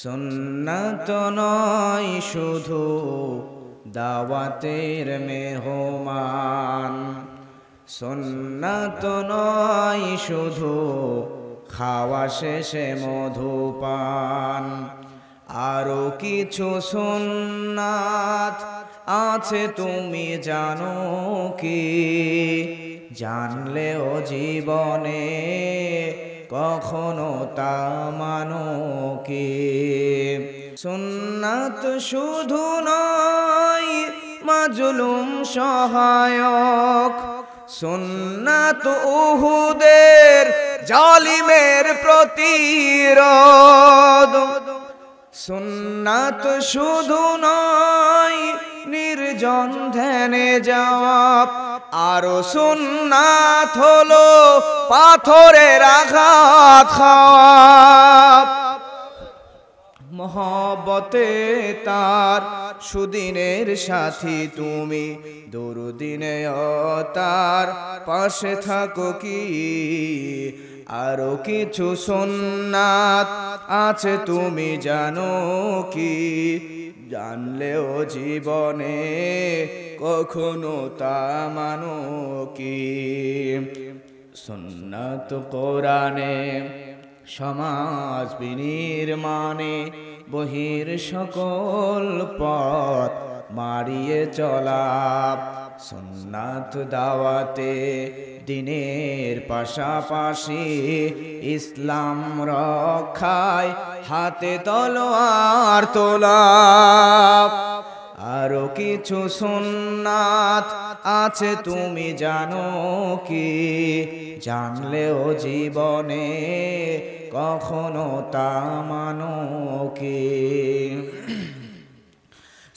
সুন্নত নয় শুধু দাওয়াতের মেহমান সুন্নত নয় শুধু খাওয়া শেষে মধুপান আরো কিছু সুন্নাত আছে তুমি জানো কি জানলেও জীবনে কখনো তা মানো কে সুন্নাত শুধু নয় মাজলুম সহায়ক সুন্নাত উহুদের জালিমের প্রতিরোধ সুন্নাত শুধু নয় নির্জন ধ্যানে যাওয়া আরো সুন্নাথ হলো পাথরের আঘাত খাওয়া মহাবতে তার সুদিনের সাথী তুমি দুরুদিনে তার পাশে থাকো কি আরো কিছু সোনাত আছে তুমি জানো কি জানলেও জীবনে কখনো তা মানো কি সুন্নত কোরআনে সমাজ বিনির্মাণে বহির সকল পথ মারিয়ে চলা সুন্নাত দাওয়াতে দিনের পাশাপাশি ইসলাম রক্ষায় হাতে তলোয়ার তোলা আরো কিছু সুন্নাত আছে তুমি জানো কি জানলেও জীবনে কখনো তা মানো কি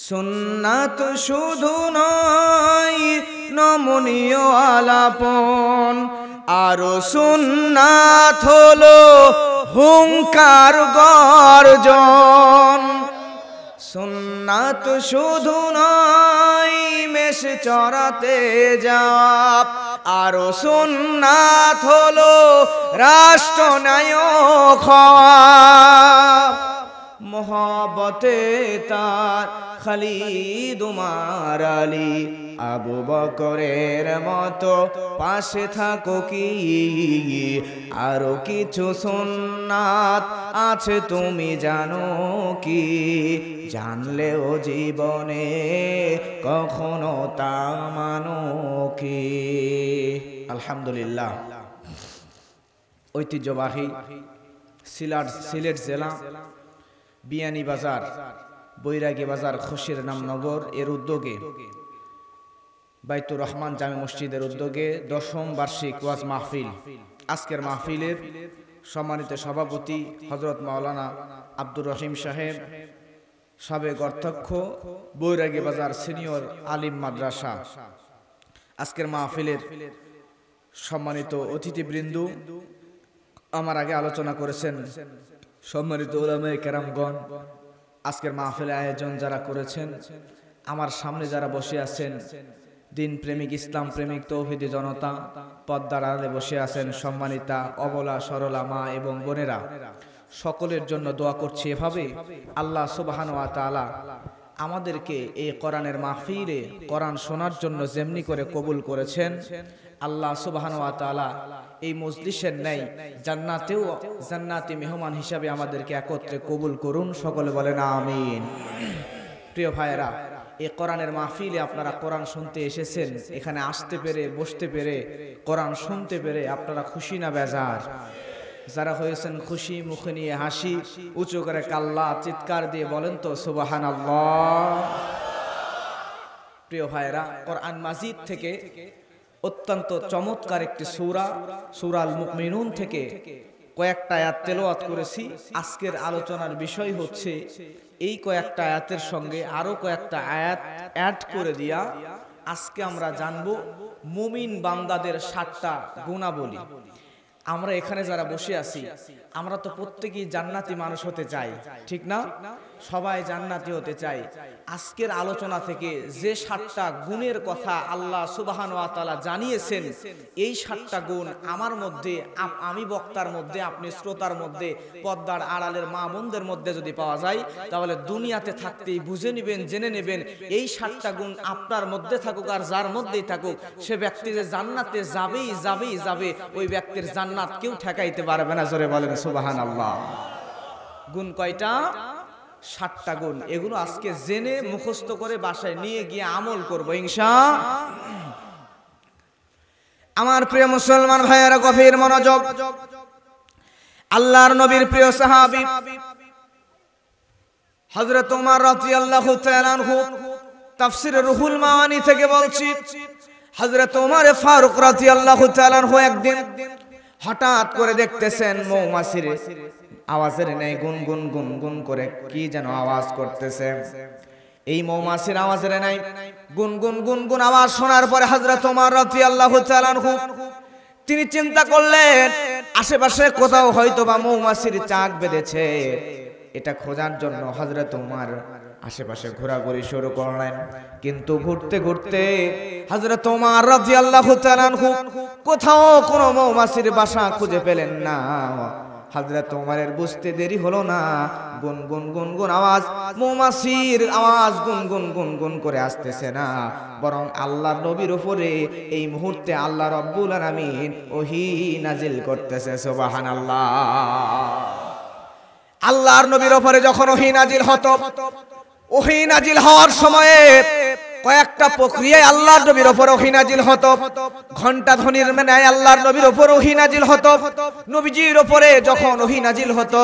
সুন্নাত শুধু নয় নমনীয় আলাপন আরো সুন্নাত হলো হুঙ্কার গর্জন সুন্নাত শুধু নয় মেষ চড়াতে যাপ আরো সুন্নাত হলো রাষ্ট্রনায়ক হওয়া মহাবতে তার খালি দুমার আলী আবু বকরের মতো পাশে থাকো কি আরো কিছু সন্ন্যাত আছে তুমি জানো কি জানলেও জীবনে কখনো তা মানো কি আলহামদুলিল্লাহ ঐতিহ্যবাহী সিলাট সিলেট জেলা বিয়ানি বাজার বৈরাগী বাজার খুশির নামনগর এর উদ্যোগে বাইতুর রহমান জামে মসজিদের উদ্যোগে দশম বার্ষিক ওয়াজ মাহফিল আজকের মাহফিলের সম্মানিত সভাপতি হজরত মাওলানা আব্দুর রহিম সাহেব সাবেক অর্থক্ষ বৈরাগী বাজার সিনিয়র আলিম মাদ্রাসা আজকের মাহফিলের সম্মানিত অতিথিবৃন্দ আমার আগে আলোচনা করেছেন সম্মানিত ওলামায় কেরামগণ আজকের মাহফিলে আয়োজন যারা করেছেন আমার সামনে যারা বসে আছেন দিন প্রেমিক ইসলাম প্রেমিক তৌহিদি জনতা পদ্মার আলে বসে আছেন সম্মানিতা অবলা সরলা মা এবং বোনেরা সকলের জন্য দোয়া করছি এভাবে আল্লাহ সুবাহান তালা আমাদেরকে এই কোরআনের মাহফিলে কোরআন শোনার জন্য যেমনি করে কবুল করেছেন আল্লাহ সুবাহান তালা এই মজলিসের নেই জান্নাতেও জান্নাতি মেহমান হিসাবে আমাদেরকে একত্রে কবুল করুন সকলে বলেন আমিন প্রিয় ভাইয়েরা এই কোরআনের মাহফিলে আপনারা কোরআন শুনতে এসেছেন এখানে আসতে পেরে বসতে পেরে কোরআন শুনতে পেরে আপনারা খুশি না বেজার যারা হয়েছেন খুশি মুখে নিয়ে হাসি উঁচু করে কাল্লা চিৎকার দিয়ে বলেন তো সুবাহান প্রিয় ভাইরা কোরআন মাজিদ থেকে অত্যন্ত চমৎকার একটি সুরা সুরাল মিনুন থেকে কয়েকটা আয়াত তেলোয়াত করেছি আজকের আলোচনার বিষয় হচ্ছে এই কয়েকটা আয়াতের সঙ্গে আরো কয়েকটা আয়াত অ্যাড করে দিয়া আজকে আমরা জানব মুমিন বান্দাদের সাতটা গুণাবলী আমরা এখানে যারা বসে আছি আমরা তো প্রত্যেকেই জান্নাতি মানুষ হতে চাই ঠিক না সবাই জান্নাতি হতে চাই আজকের আলোচনা থেকে যে সাতটা গুণের কথা আল্লাহ সুবাহান তালা জানিয়েছেন এই সাতটা গুণ আমার মধ্যে আমি বক্তার মধ্যে আপনি শ্রোতার মধ্যে পদ্মার আড়ালের মা বোনদের মধ্যে যদি পাওয়া যায় তাহলে দুনিয়াতে থাকতেই বুঝে নেবেন জেনে নেবেন এই সাতটা গুণ আপনার মধ্যে থাকুক আর যার মধ্যেই থাকুক সে ব্যক্তি যে জান্নাতে যাবেই যাবেই যাবে ওই ব্যক্তির জান্নাত কেউ ঠেকাইতে পারবে না জোরে বলেন সুবাহান আল্লাহ গুণ কয়টা সাতটা গুণ এগুলো আজকে জেনে মুখস্থ করে বাসায় নিয়ে গিয়ে আমল করব ইংসা আমার প্রিয় মুসলমান ভাইয়েরা গভীর মনোযোগ আল্লাহর নবীর প্রিয় সাহাবি হজরত উমার রাজি আল্লাহ তাফসির রুহুল মাওয়ানি থেকে বলছি হজরত উমার ফারুক রাজি আল্লাহ একদিন হঠাৎ করে দেখতেছেন মৌমাসির আওয়াজের ন্যায় গুন গুন করে কি যেন আওয়াজ করতেছে এই মৌমাছির আওয়াজের নাই গুনগুন গুনগুন আওয়াজ শোনার পরে হাজরা তোমার রফি আল্লাহ তিনি চিন্তা করলেন আশেপাশে কোথাও হয়তো বা মৌমাছির চাক বেঁধেছে এটা খোঁজার জন্য হাজরা তোমার আশেপাশে ঘোরাঘুরি শুরু করলেন কিন্তু ঘুরতে ঘুরতে হাজরা তোমার রাজি আল্লাহ কোথাও কোনো মৌমাছির বাসা খুঁজে পেলেন না হাজরা তোমারের বুঝতে দেরি হলো না গুন গুন গুন গুন আওয়াজ মৌমাছির আওয়াজ গুন গুন গুন গুন করে আসতেছে না বরং আল্লাহর নবীর উপরে এই মুহূর্তে আল্লাহ রব্বুল আলামিন ওহি নাজিল করতেছে সোবাহান আল্লাহ আল্লাহর নবীর ওপরে যখন ওহি নাজিল হতো ওহি নাজিল হওয়ার সময়ে কয়েকটা প্রক্রিয়ায় আল্লাহর নবীর ওপর ওহিনাজিল হতো ঘন্টা ধ্বনির মেনায় আল্লাহর নবীর ওপর ওহিনাজিল হতো নবীজির ওপরে যখন অহিনাজিল হতো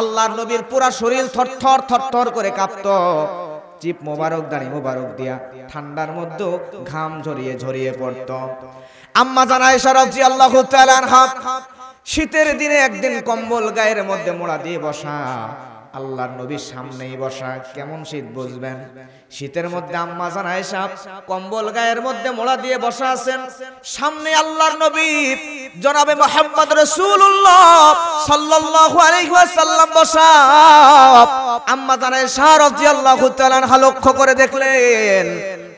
আল্লাহর নবীর পুরা শরীর থরথর থরথর করে কাঁপত চিপ মোবারক দাঁড়ি মোবারক দিয়া ঠান্ডার মধ্যেও ঘাম ঝরিয়ে ঝরিয়ে পড়ত আম্মা জানায় সরফজি আল্লাহ শীতের দিনে একদিন কম্বল গায়ের মধ্যে মোড়া দিয়ে বসা আল্লাহর নবীর সামনেই বসা কেমন শীত বুঝবেন শীতের মধ্যে আম্মা জান আয়েশা কম্বল গায়ের মধ্যে মোড়া দিয়ে বসা আছেন সামনে আল্লাহর নবী জনাবে মোহাম্মদ রাসূলুল্লাহ সাল্লাল্লাহু আলাইহি ওয়াসাল্লাম বসা আম্মা জান আয়েশা রাদিয়াল্লাহু তাআলা লক্ষ্য করে দেখলেন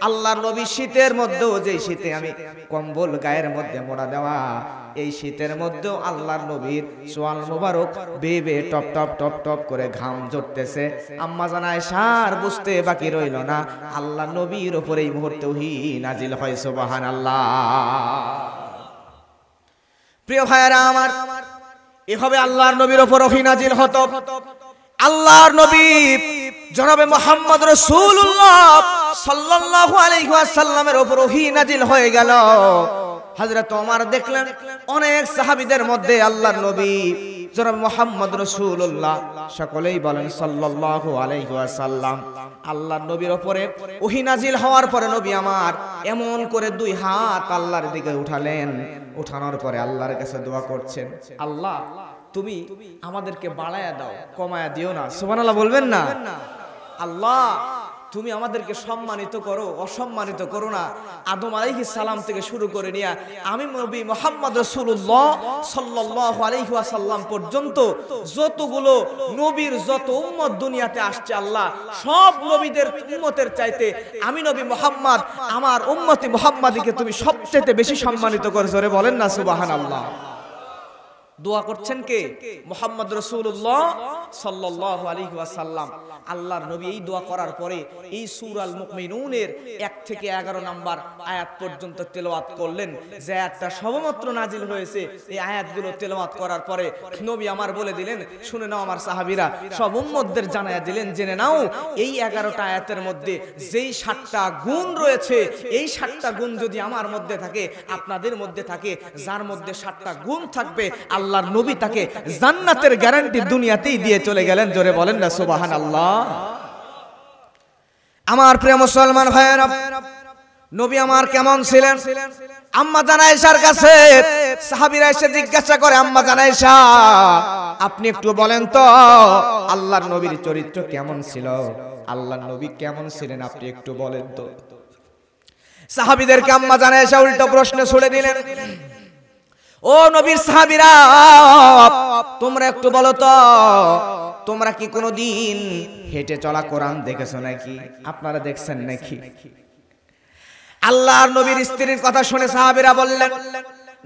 আল্লাহর নবী শীতের মধ্যেও যে শীতে আমি কম্বল গায়ের মধ্যে মোড়া দেওয়া এই শীতের মধ্যেও আল্লাহর নবীর সোয়াল মোবারক বেবে টপ টপ টপ টপ করে ঘাম জড়তেছে আম্মা জানায় সার বুঝতে বাকি রইল না আল্লাহ নবীর ওপরে এই মুহূর্তে হি নাজিল হয় সোবাহান আল্লাহ প্রিয় ভাইয়েরা আমার এভাবে আল্লাহর নবীর ওপর ওহি নাজিল হত আল্লাহর নবী জনাবে মোহাম্মদ রসুল্লাহ সাল্লাল্লাহু আলাইহি ওয়াসাল্লামের উপর ওহী হয়ে গেল হযরত ওমর দেখলেন অনেক সাহাবীদের মধ্যে আল্লাহর নবী জনাব মোহাম্মদ রসুল্লাহ সকলেই বলেন সাল্লাল্লাহু আলাইহি ওয়াসাল্লাম আল্লাহর নবীর উপরে ওহী হওয়ার পরে নবী আমার এমন করে দুই হাত আল্লাহর দিকে উঠালেন উঠানোর পরে আল্লাহর কাছে দোয়া করছেন আল্লাহ তুমি আমাদেরকে বাড়ায় দাও কমায়া দিও না সুবহানাল্লাহ বলবেন না আল্লাহ তুমি আমাদেরকে সম্মানিত করো অসম্মানিত করো না আদম আলাইহি সালাম থেকে শুরু করে নিয়ে আমি নবী মোহাম্মদ সাল্লাল্লাহু আলাইহি ওয়াসাল্লাম পর্যন্ত যতগুলো নবীর যত উম্মত দুনিয়াতে আসছে আল্লাহ সব নবীদের উম্মতের চাইতে আমি নবী মোহাম্মদ আমার উম্মতি মুহাম্মাদিকে তুমি সবচেয়ে বেশি সম্মানিত করে রে বলেন না সুবহানাল্লাহ আল্লাহ দোয়া করছেন কে মোহাম্মদ রসুল্লাহ সাল্লাহ আলী সাল্লাম আল্লাহর নবী এই দোয়া করার পরে এই সুরাল মুকমিনের এক থেকে এগারো নাম্বার আয়াত পর্যন্ত তেলোয়াত করলেন যে একটা সবমাত্র নাজিল হয়েছে এই আয়াতগুলো তেলোয়াত করার পরে নবী আমার বলে দিলেন শুনে নাও আমার সাহাবিরা সব উম্মদদের জানায় দিলেন জেনে নাও এই এগারোটা আয়াতের মধ্যে যেই সাতটা গুণ রয়েছে এই সাতটা গুণ যদি আমার মধ্যে থাকে আপনাদের মধ্যে থাকে যার মধ্যে সাতটা গুণ থাকবে আল্লাহ আল্লাহর নবী তাকে জান্নাতের গ্যারান্টি দুনিয়াতেই দিয়ে চলে গেলেন জোরে বলেন না সুবাহান আল্লাহ আমার প্রিয় মুসলমান ভাইয়েরা নবী আমার কেমন ছিলেন আম্মা জানাইশার কাছে সাহাবিরা এসে জিজ্ঞাসা করে আম্মা জানাইশা আপনি একটু বলেন তো আল্লাহর নবীর চরিত্র কেমন ছিল আল্লাহর নবী কেমন ছিলেন আপনি একটু বলেন তো সাহাবিদেরকে আম্মা জানাইশা উল্টো প্রশ্ন ছুড়ে দিলেন ও নবীর সাহাবিরা তোমরা একটু বলো তো তোমরা কি কোনো দিন হেঁটে চলা কোরআন দেখেছো নাকি আপনারা দেখছেন নাকি আল্লাহর নবীর স্ত্রীর কথা শুনে সাহাবিরা বললেন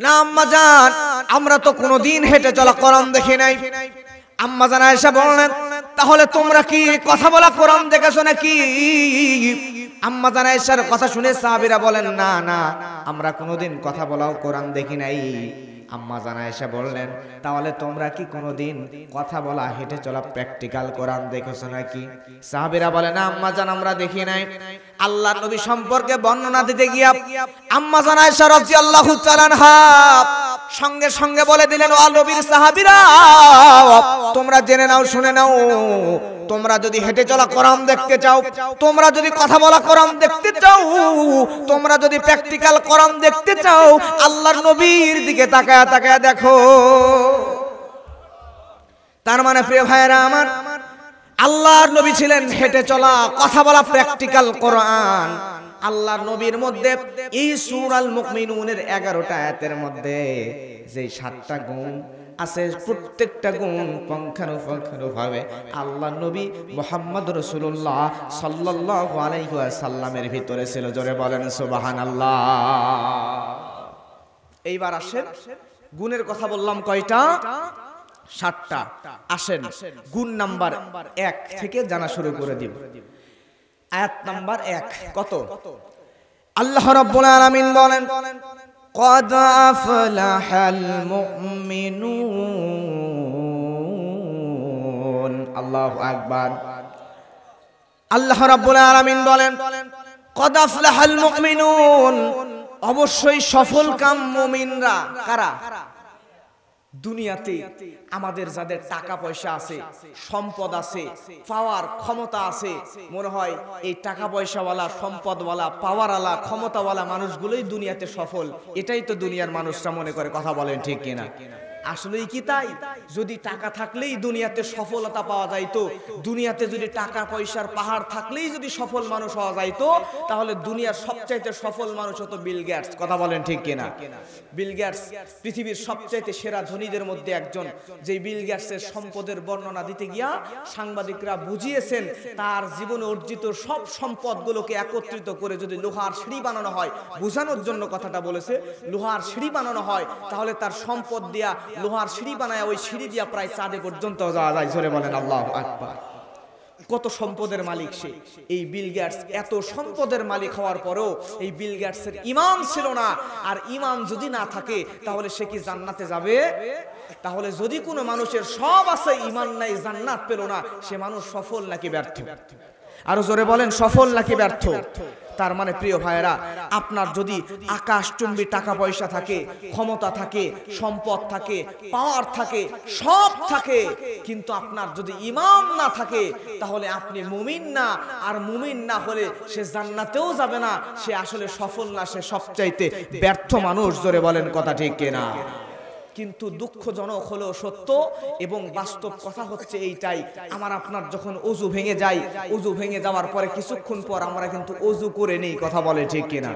না আম্মা জান আমরা তো কোনোদিন হেঁটে চলা কোরআন দেখি নাই আম্মা জান আয়েশা বললেন তাহলে তোমরা কি কথা বলা কোরআন দেখেছো নাকি আম্মা জানা এসার কথা শুনে সাহাবিরা বলেন না না আমরা কোনোদিন কথা বলাও কোরআন দেখি নাই আম্মা জানা এসে বললেন তাহলে তোমরা কি কোনোদিন কথা বলা হেঁটে চলা প্র্যাকটিক্যাল কোরআন দেখেছো নাকি সাহাবিরা বলে না আম্মা জান আমরা দেখি নাই আল্লাহ নবী সম্পর্কে বর্ণনা দিতে গিয়া আম্মা জানা এসা রাজি আল্লাহ চালান হাব সঙ্গে সঙ্গে বলে দিলেন ও নবীর সাহাবিরা তোমরা জেনে নাও শুনে নাও তোমরা যদি হেঁটে চলা করাম দেখতে চাও তোমরা যদি কথা বলা করাম দেখতে চাও তোমরা যদি প্র্যাকটিক্যাল করাম দেখতে চাও আল্লাহর নবীর দিকে তাকায় তাকায় দেখো তার মানে প্রিয় ভাইয়েরা আমার আল্লাহর নবী ছিলেন হেঁটে চলা কথা বলা প্র্যাকটিক্যাল কোরআন আল্লাহর নবীর মধ্যে এই আল মুকমিনুনের এগারোটা আয়াতের মধ্যে যে সাতটা গুণ আছে প্রত্যেকটা গুণ পঙ্খানুপঙ্খানুভাবে আল্লাহ নবী মোহাম্মদ রসুল্লাহ সাল্লাহ আলাইসাল্লামের ভিতরে ছিল জোরে বলেন সুবাহান আল্লাহ এইবার আসেন গুণের কথা বললাম কয়টা সাতটা আসেন গুণ নাম্বার এক থেকে জানা শুরু করে দিব আয়াত নাম্বার এক কত আল্লাহ রব্বুল আলামিন বলেন قد أفلح المؤمنون الله أكبر আল্লাহ রাব্বুল আলামিন বলেন কদ আফলাহাল মুমিনুন অবশ্যই সফল কাম মুমিনরা কারা দুনিয়াতে আমাদের যাদের টাকা পয়সা আছে সম্পদ আছে পাওয়ার ক্ষমতা আছে মনে হয় এই টাকা পয়সাওয়ালা সম্পদওয়ালা পাওয়ারওয়ালা ক্ষমতাওয়ালা মানুষগুলোই দুনিয়াতে সফল এটাই তো দুনিয়ার মানুষরা মনে করে কথা বলেন ঠিক কিনা আসলেই কি তাই যদি টাকা থাকলেই দুনিয়াতে সফলতা পাওয়া যাইতো দুনিয়াতে যদি টাকা পয়সার পাহাড় থাকলেই যদি সফল মানুষ হওয়া যাইতো তাহলে দুনিয়ার সবচাইতে সফল মানুষ হতো বিল গ্যাটস কথা বলেন ঠিক কিনা বিল গ্যাটস পৃথিবীর সবচাইতে সেরা ধনীদের মধ্যে একজন যে বিল গ্যাটসের সম্পদের বর্ণনা দিতে গিয়া সাংবাদিকরা বুঝিয়েছেন তার জীবনে অর্জিত সব সম্পদগুলোকে একত্রিত করে যদি লোহার সিঁড়ি বানানো হয় বোঝানোর জন্য কথাটা বলেছে লোহার সিঁড়ি বানানো হয় তাহলে তার সম্পদ দেয়া লোহার সিঁড়ি বানায় ওই সিঁড়ি দিয়া প্রায় চাঁদে পর্যন্ত যাওয়া যায় জোরে বলেন আল্লাহ আকবার কত সম্পদের মালিক সে এই বিল গ্যাটস এত সম্পদের মালিক হওয়ার পরেও এই বিল এর ইমান ছিল না আর ইমান যদি না থাকে তাহলে সে কি জান্নাতে যাবে তাহলে যদি কোনো মানুষের সব আছে ইমান নাই জান্নাত পেল না সে মানুষ সফল নাকি ব্যর্থ আরো জোরে বলেন সফল নাকি ব্যর্থ তার মানে প্রিয় ভাইয়েরা আপনার যদি আকাশচুম্বী টাকা পয়সা থাকে ক্ষমতা থাকে সম্পদ থাকে পাওয়ার থাকে সব থাকে কিন্তু আপনার যদি ইমাম না থাকে তাহলে আপনি মুমিন না আর মুমিন না হলে সে জান্নাতেও যাবে না সে আসলে সফল না সে সবচাইতে ব্যর্থ মানুষ জোরে বলেন কথা ঠিক কেনা কিন্তু দুঃখজনক হলো সত্য এবং বাস্তব কথা হচ্ছে এইটাই আমার আপনার যখন অজু ভেঙে যায় অজু ভেঙে যাওয়ার পরে কিছুক্ষণ পর আমরা কিন্তু অজু করে নেই কথা বলে ঠিক কিনা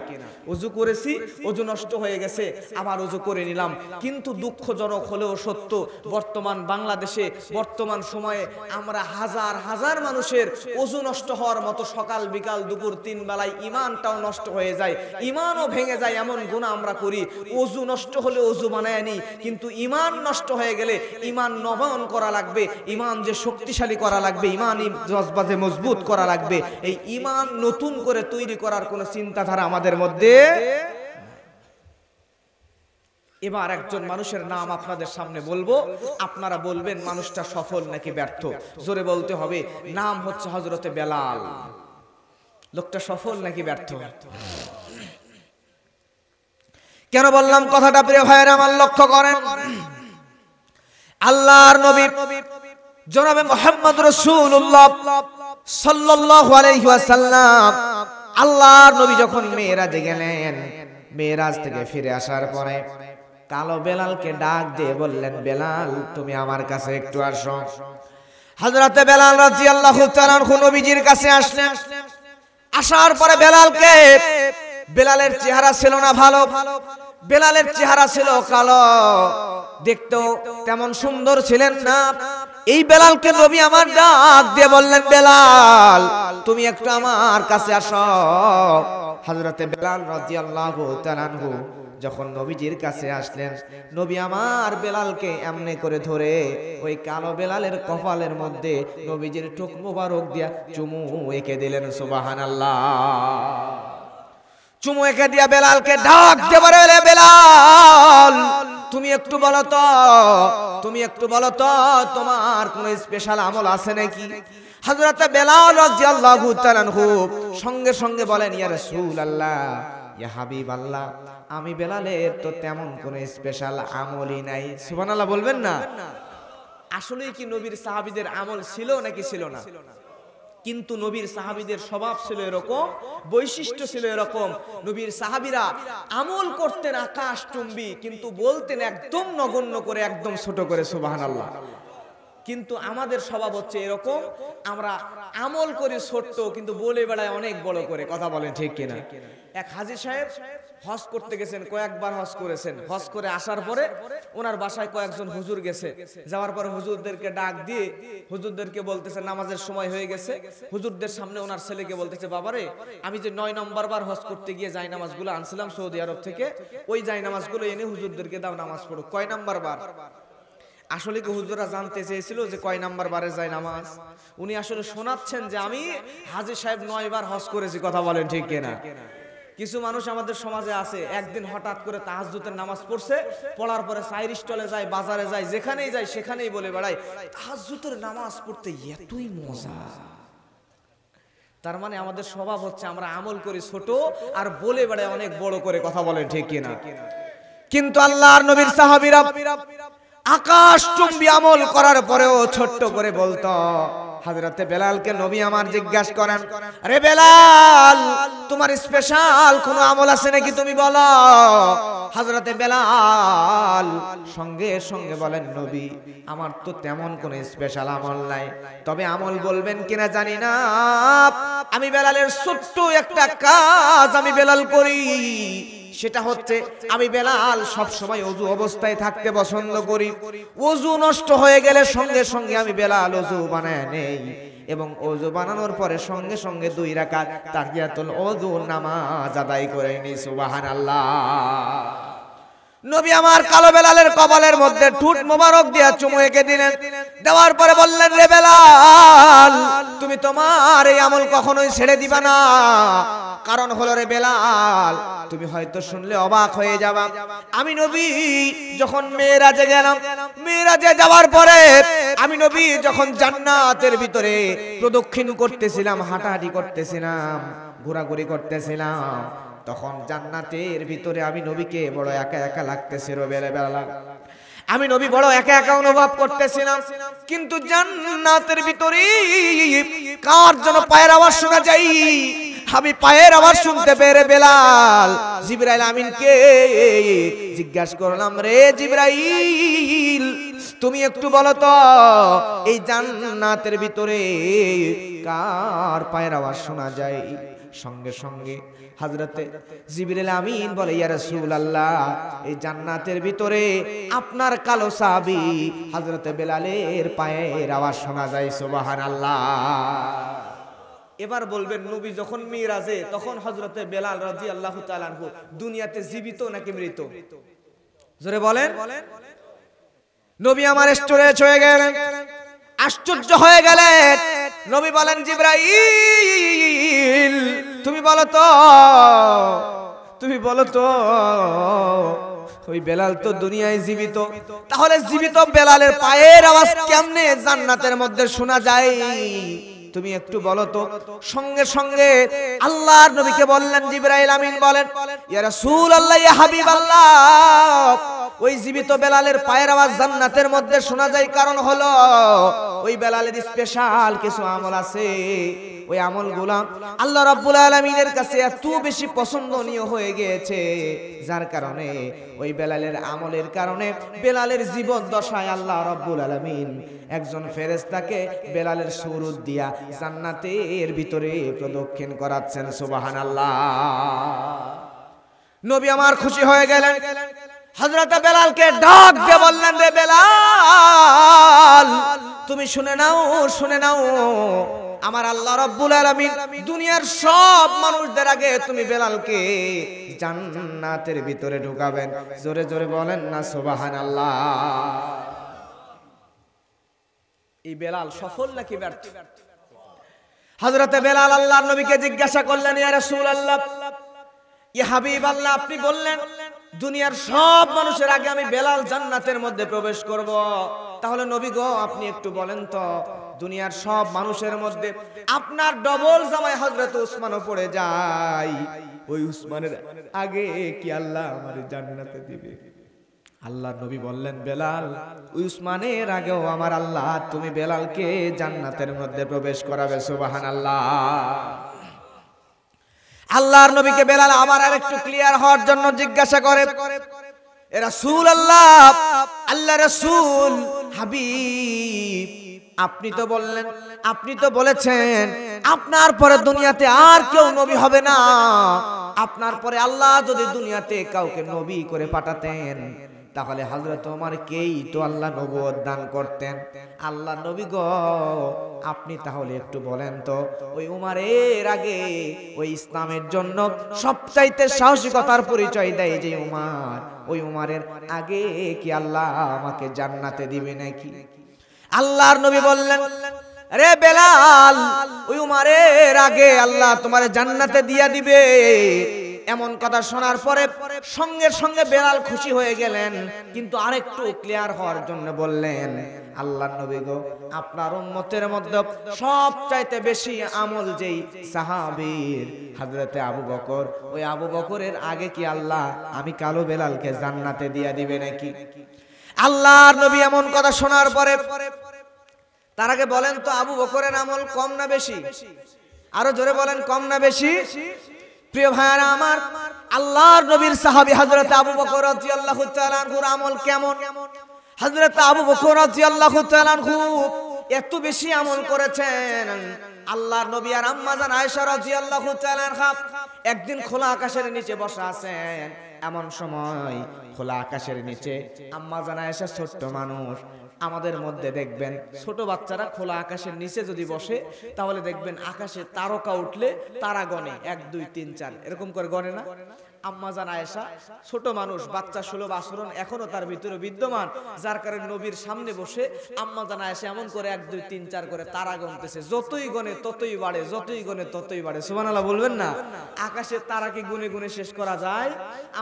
অজু করেছি অজু নষ্ট হয়ে গেছে আবার অজু করে নিলাম কিন্তু দুঃখজনক হলেও সত্য বর্তমান বাংলাদেশে বর্তমান সময়ে আমরা হাজার হাজার মানুষের অজু নষ্ট হওয়ার মতো সকাল বিকাল দুপুর তিন বেলায় ইমানটাও নষ্ট হয়ে যায় ইমানও ভেঙে যায় এমন গুণা আমরা করি অজু নষ্ট হলে অজু বানায় নি কিন্তু ইমান নষ্ট হয়ে গেলে ইমান নবায়ন করা লাগবে ইমান যে শক্তিশালী করা লাগবে ইমান জজবা যে মজবুত করা লাগবে এই ইমান নতুন করে তৈরি করার কোনো চিন্তাধারা আমাদের মধ্যে এবার একজন মানুষের নাম আপনাদের সামনে বলবো আপনারা বলবেন মানুষটা সফল নাকি ব্যর্থ জোরে বলতে হবে নাম হচ্ছে হজরতে বেলাল লোকটা সফল নাকি ব্যর্থ ব্যর্থ কেন বললাম কথাটা প্রিয় ভাইয়ের আমার লক্ষ্য করেন আল্লাহর নবীর জনাবে মোহাম্মদ রসুল্লাহ সাল্লাহ আলহিহাসাল্লাম আল্লাহর নবী যখন মেয়েরাজে গেলেন মেয়েরাজ থেকে ফিরে আসার পরে কালো বেলালকে ডাক দিয়ে বললেন বেলাল তুমি আমার কাছে একটু আসো হাজরাতে বেলাল রাজি আল্লাহ নবীজির কাছে আসলেন আসার পরে বেলালকে বেলালের চেহারা ছিল না ভালো ভালো বেলালের চেহারা ছিল কালো দেখতো তেমন সুন্দর ছিলেন না এই বেলালকে নবী আমার ডাক দিয়ে বললেন বেলাল তুমি একটু আমার কাছে আসো হযরতে বেলাল রাদিয়াল্লাহু আনহু যখন নবীজির কাছে আসলেন নবী আমার বেলালকে এমনি করে ধরে ওই কালো বেলালের কপালের মধ্যে নবীজির টুক মোবারক দিয়া চুমু এঁকে দিলেন সুবহানাল্লাহ চুমুয়েকে দিয়া বেলালকে ডাক বলে বেলাল তুমি একটু বলো তো তুমি একটু বলো তো তোমার কোন স্পেশাল আমল আছে নাকি হযরত বেলাল রাদিয়াল্লাহু তাআলাহু সঙ্গে সঙ্গে বলেন ইয়া রাসূলুল্লাহ ইয়া হাবিব আল্লাহ আমি বেলালের তো তেমন কোনো স্পেশাল আমলই নাই সুবহানাল্লাহ বলবেন না আসলেই কি নবীর সাহাবীদের আমল ছিল নাকি ছিল না কিন্তু নবীর সাহাবিদের স্বভাব ছিল এরকম বৈশিষ্ট্য ছিল এরকম নবীর সাহাবিরা আমল করতেন আকাশ টুম্বি কিন্তু বলতেন একদম নগণ্য করে একদম ছোট করে সুবাহান আল্লাহ কিন্তু আমাদের স্বভাব হচ্ছে এরকম আমরা আমল করে ছোট্ট কিন্তু বলে বেড়ায় অনেক বড় করে কথা বলেন ঠিক কিনা এক সাহেব সাহেব হজ করতে গেছেন কয়েকবার হজ করেছেন হজ করে আসার পরে ওনার বাসায় কয়েকজন হুজুর গেছে যাওয়ার পরে হুজুরদেরকে ডাক দিয়ে হুজুরদেরকে বলতেছে নামাজের সময় হয়ে গেছে হুজুরদের সামনে ওনার ছেলেকে বলতেছে বাবারে আমি যে নয় নম্বর বার হজ করতে গিয়ে যাই নামাজগুলো আনছিলাম সৌদি আরব থেকে ওই যাই নামাজগুলো এনে হুজুরদেরকে দাও নামাজ পড়ো কয় নম্বর বার আসলে কি হুজুরা জানতে চেয়েছিল যে কয় নাম্বার বারে যায় নামাজ উনি আসলে শোনাচ্ছেন যে আমি হাজির সাহেব নয় বার হজ করেছি কথা বলেন ঠিক কিনা কিছু মানুষ আমাদের সমাজে আছে একদিন হঠাৎ করে তাহাজুতের নামাজ পড়ছে পড়ার পরে সাইর স্টলে যায় বাজারে যায় যেখানেই যায় সেখানেই বলে বেড়াই তাহাজুতের নামাজ পড়তে এতই মজা তার মানে আমাদের স্বভাব হচ্ছে আমরা আমল করি ছোট আর বলে বেড়ায় অনেক বড় করে কথা বলে ঠিক না কিন্তু আল্লাহ নবীর সাহাবিরা আকাশ চুম্বি আমল করার পরেও ছোট্ট করে বলতো হাজরাতে বেলালকে নবী আমার জিজ্ঞাসা করেন আরে বেলাল তোমার স্পেশাল কোনো আমল আছে নাকি তুমি বলো হাজরাতে বেলাল সঙ্গে সঙ্গে বলেন নবী আমার তো তেমন কোনো স্পেশাল আমল নাই তবে আমল বলবেন কিনা জানি না আমি বেলালের ছোট্ট একটা কাজ আমি বেলাল করি সেটা হচ্ছে আমি বেলাল সব সময় অজু অবস্থায় থাকতে পছন্দ করি অজু নষ্ট হয়ে গেলে সঙ্গে সঙ্গে আমি বেলাল অজু বানায় নেই এবং অজু বানানোর পরে সঙ্গে সঙ্গে দুই রাকাত তাকিয়াতুল অজু নামাজ আদায় করে নি সুবহানাল্লাহ নবী আমার কালো বেলালের কপালের মধ্যে ঠুট মোবারক দিয়া চুমু এঁকে দিলেন দেওয়ার পরে বললেন রে বেলাল তুমি তোমার এই আমল কখনোই ছেড়ে দিবা না কারণ হলো রে বেলাল তুমি হয়তো শুনলে অবাক হয়ে যাবা আমি নবী যখন মেয়েরাজে গেলাম মেয়েরাজে যাওয়ার পরে আমি নবী যখন জান্নাতের ভিতরে প্রদক্ষিণ করতেছিলাম হাঁটাহাঁটি করতেছিলাম ঘোরাঘুরি করতেছিলাম তখন জান্নাতের ভিতরে আমি নবীকে বড় একা একা লাগতেছিল বেলা আমি নবী বড় একা একা অনুভব করতেছিলাম কিন্তু জান্নাতের ভিতরে কার যেন পায়ের আওয়াজ শোনা যাই আমি পায়ের আওয়াজ শুনতে পেরে বেলাল জিব্রাইল আমিনকে জিজ্ঞাসা করলাম রে জিব্রাইল তুমি একটু বলো তো এই জান্নাতের ভিতরে কার পায়ের আওয়াজ শোনা যায় সঙ্গে সঙ্গে হাজরতে জিবিল আমিন বলে ইয়া রাসূল আল্লাহ এই জান্নাতের ভিতরে আপনার কালো সাহাবী হাজরতে বেলালের পায়ের আওয়াজ শোনা যায় সুবহানাল্লাহ এবার বলবেন নবী যখন মিরাজে তখন হযরতে বেলাল রাদিয়াল্লাহু তাআলা আনহু দুনিয়াতে জীবিত নাকি মৃত জোরে বলেন নবী আমার স্টোরেজ হয়ে গেলেন আশ্চর্য হয়ে গেলেন নবী বলেন জিব্রাইল তুমি বলো তো তুমি বলো তো ওই বেলাল তো দুনিয়ায় জীবিত তাহলে জীবিত বেলালের পায়ের আওয়াজ কেমনে জান্নাতের মধ্যে শোনা যায় তুমি একটু বলো তো সঙ্গে সঙ্গে আল্লাহর নবীকে বললেন জিব্রাইল আমিন বলেন ইয়া রাসূলুল্লাহ ইয়া হাবিবাল্লাহ ওই জীবিত বেলালের পায়ের আওয়াজ জান্নাতের মধ্যে শোনা যায় কারণ হলো ওই বেলালের স্পেশাল কিছু আমল আছে ওই আমল গুলাম আল্লাহ রাব্বুল আলামিনের কাছে এত বেশি পছন্দনীয় হয়ে গিয়েছে যার কারণে ওই বেলালের আমলের কারণে বেলালের জীবন দশায় আল্লাহ রাব্বুল আলামিন একজন ফেরেস্তাকে বেলালের সুরুদ দিয়া জান্নাতের ভিতরে প্রদক্ষিণ করাচ্ছেন সুবহানাল্লাহ নবী আমার খুশি হয়ে গেলেন হজরতে বেলালকে ডাক দিয়ে বললেন রে বেলাল তুমি শুনে নাও শুনে নাও আমার আল্লাহ রব্বুল আলামিন দুনিয়ার সব মানুষদের আগে তুমি বেলালকে জান্নাতের ভিতরে ঢুকাবেন জোরে জোরে বলেন না আল্লাহ এই বেলাল সফল নাকি ব্যর্থ হযরতে বেলাল আল্লাহর নবীকে জিজ্ঞাসা করলেন ইয়া রাসূলুল্লাহ ই হাবিব আল্লাহ আপনি বললেন দুনিয়ার সব মানুষের আগে আমি বেলাল জান্নাতের মধ্যে প্রবেশ করব তাহলে নবী গো আপনি একটু বলেন তো দুনিয়ার সব মানুষের মধ্যে আপনার ডবল জামাই হজরত উসমানও পড়ে যাই ওই উসমানের আগে কি আল্লাহ আমার জান্নাতে দিবে আল্লাহ নবী বললেন বেলাল উসমানের আগেও আমার আল্লাহ তুমি বেলালকে জান্নাতের মধ্যে প্রবেশ করাবে সুবাহান আল্লাহ আল্লাহর নবীকে বেলাল আবার আর একটু ক্লিয়ার হওয়ার জন্য জিজ্ঞাসা করে রাসূল আল্লাহ আল্লাহ রাসূল হাবিব আপনি তো বললেন আপনি তো বলেছেন আপনার পরে দুনিয়াতে আর কেউ নবী হবে না আপনার পরে আল্লাহ যদি দুনিয়াতে কাউকে নবী করে পাঠাতেন তাহলে হাজরত তোমার কেই তো আল্লাহ নবুয়ত দান করতেন আল্লাহ নবী গ আপনি তাহলে একটু বলেন তো ওই উমারের আগে ওই ইসলামের জন্য সবচাইতে সাহসিকতার পরিচয় দেয় যে উমার ওই উমারের আগে কি আল্লাহ আমাকে জান্নাতে দিবে নাকি আল্লাহর নবী বললেন রে বেলাল ওই উমারের আগে আল্লাহ তোমার জান্নাতে দিয়া দিবে এমন কথা শোনার পরে সঙ্গে সঙ্গে বেলাল খুশি হয়ে গেলেন কিন্তু আরেকটু ক্লিয়ার হওয়ার জন্য বললেন আল্লাহ নবী গো আপনার উম্মতের মধ্যে সব চাইতে বেশি আমল যেই সাহাবীর হযরতে আবু বকর ওই আবু বকরের আগে কি আল্লাহ আমি কালো বেলালকে জান্নাতে দিয়া দিবে নাকি আল্লাহর নবী এমন কথা শোনার পরে তার আগে বলেন তো আবু বকরের আমল কম না বেশি আরো জোরে বলেন কম না বেশি প্রিয় ভাইয়ারা আমার আল্লাহর নবীর সাহাবি হযরত আবু বকর রাদিয়াল্লাহু তাআলা আনহুর আমল কেমন হযরত আবু বকর রাদিয়াল্লাহু তাআলা আনহু এত বেশি আমল করেছেন আল্লাহর নবী আর আম্মাজান আয়েশা রাদিয়াল্লাহু তাআলা আনহা একদিন খোলা আকাশের নিচে বসা আছেন এমন সময় খোলা আকাশের নিচে আম্মাজান আয়েশা ছোট্ট মানুষ আমাদের মধ্যে দেখবেন ছোট বাচ্চারা খোলা আকাশের নিচে যদি বসে তাহলে দেখবেন আকাশে তারকা উঠলে তারা গণে এক দুই তিন চার এরকম করে গণে না আম্মা জান আয়েশা ছোট মানুষ বাচ্চা সুলভ আচরণ এখনো তার ভিতরে বিদ্যমান যার কারণে নবীর সামনে বসে আম্মা জান আয়েশা এমন করে এক দুই তিন চার করে তারা গণতেছে যতই গণে ততই বাড়ে যতই গণে ততই বাড়ে সুমান সুবহানাল্লাহ বলবেন না আকাশে তারাকে গুনে গুনে শেষ করা যায়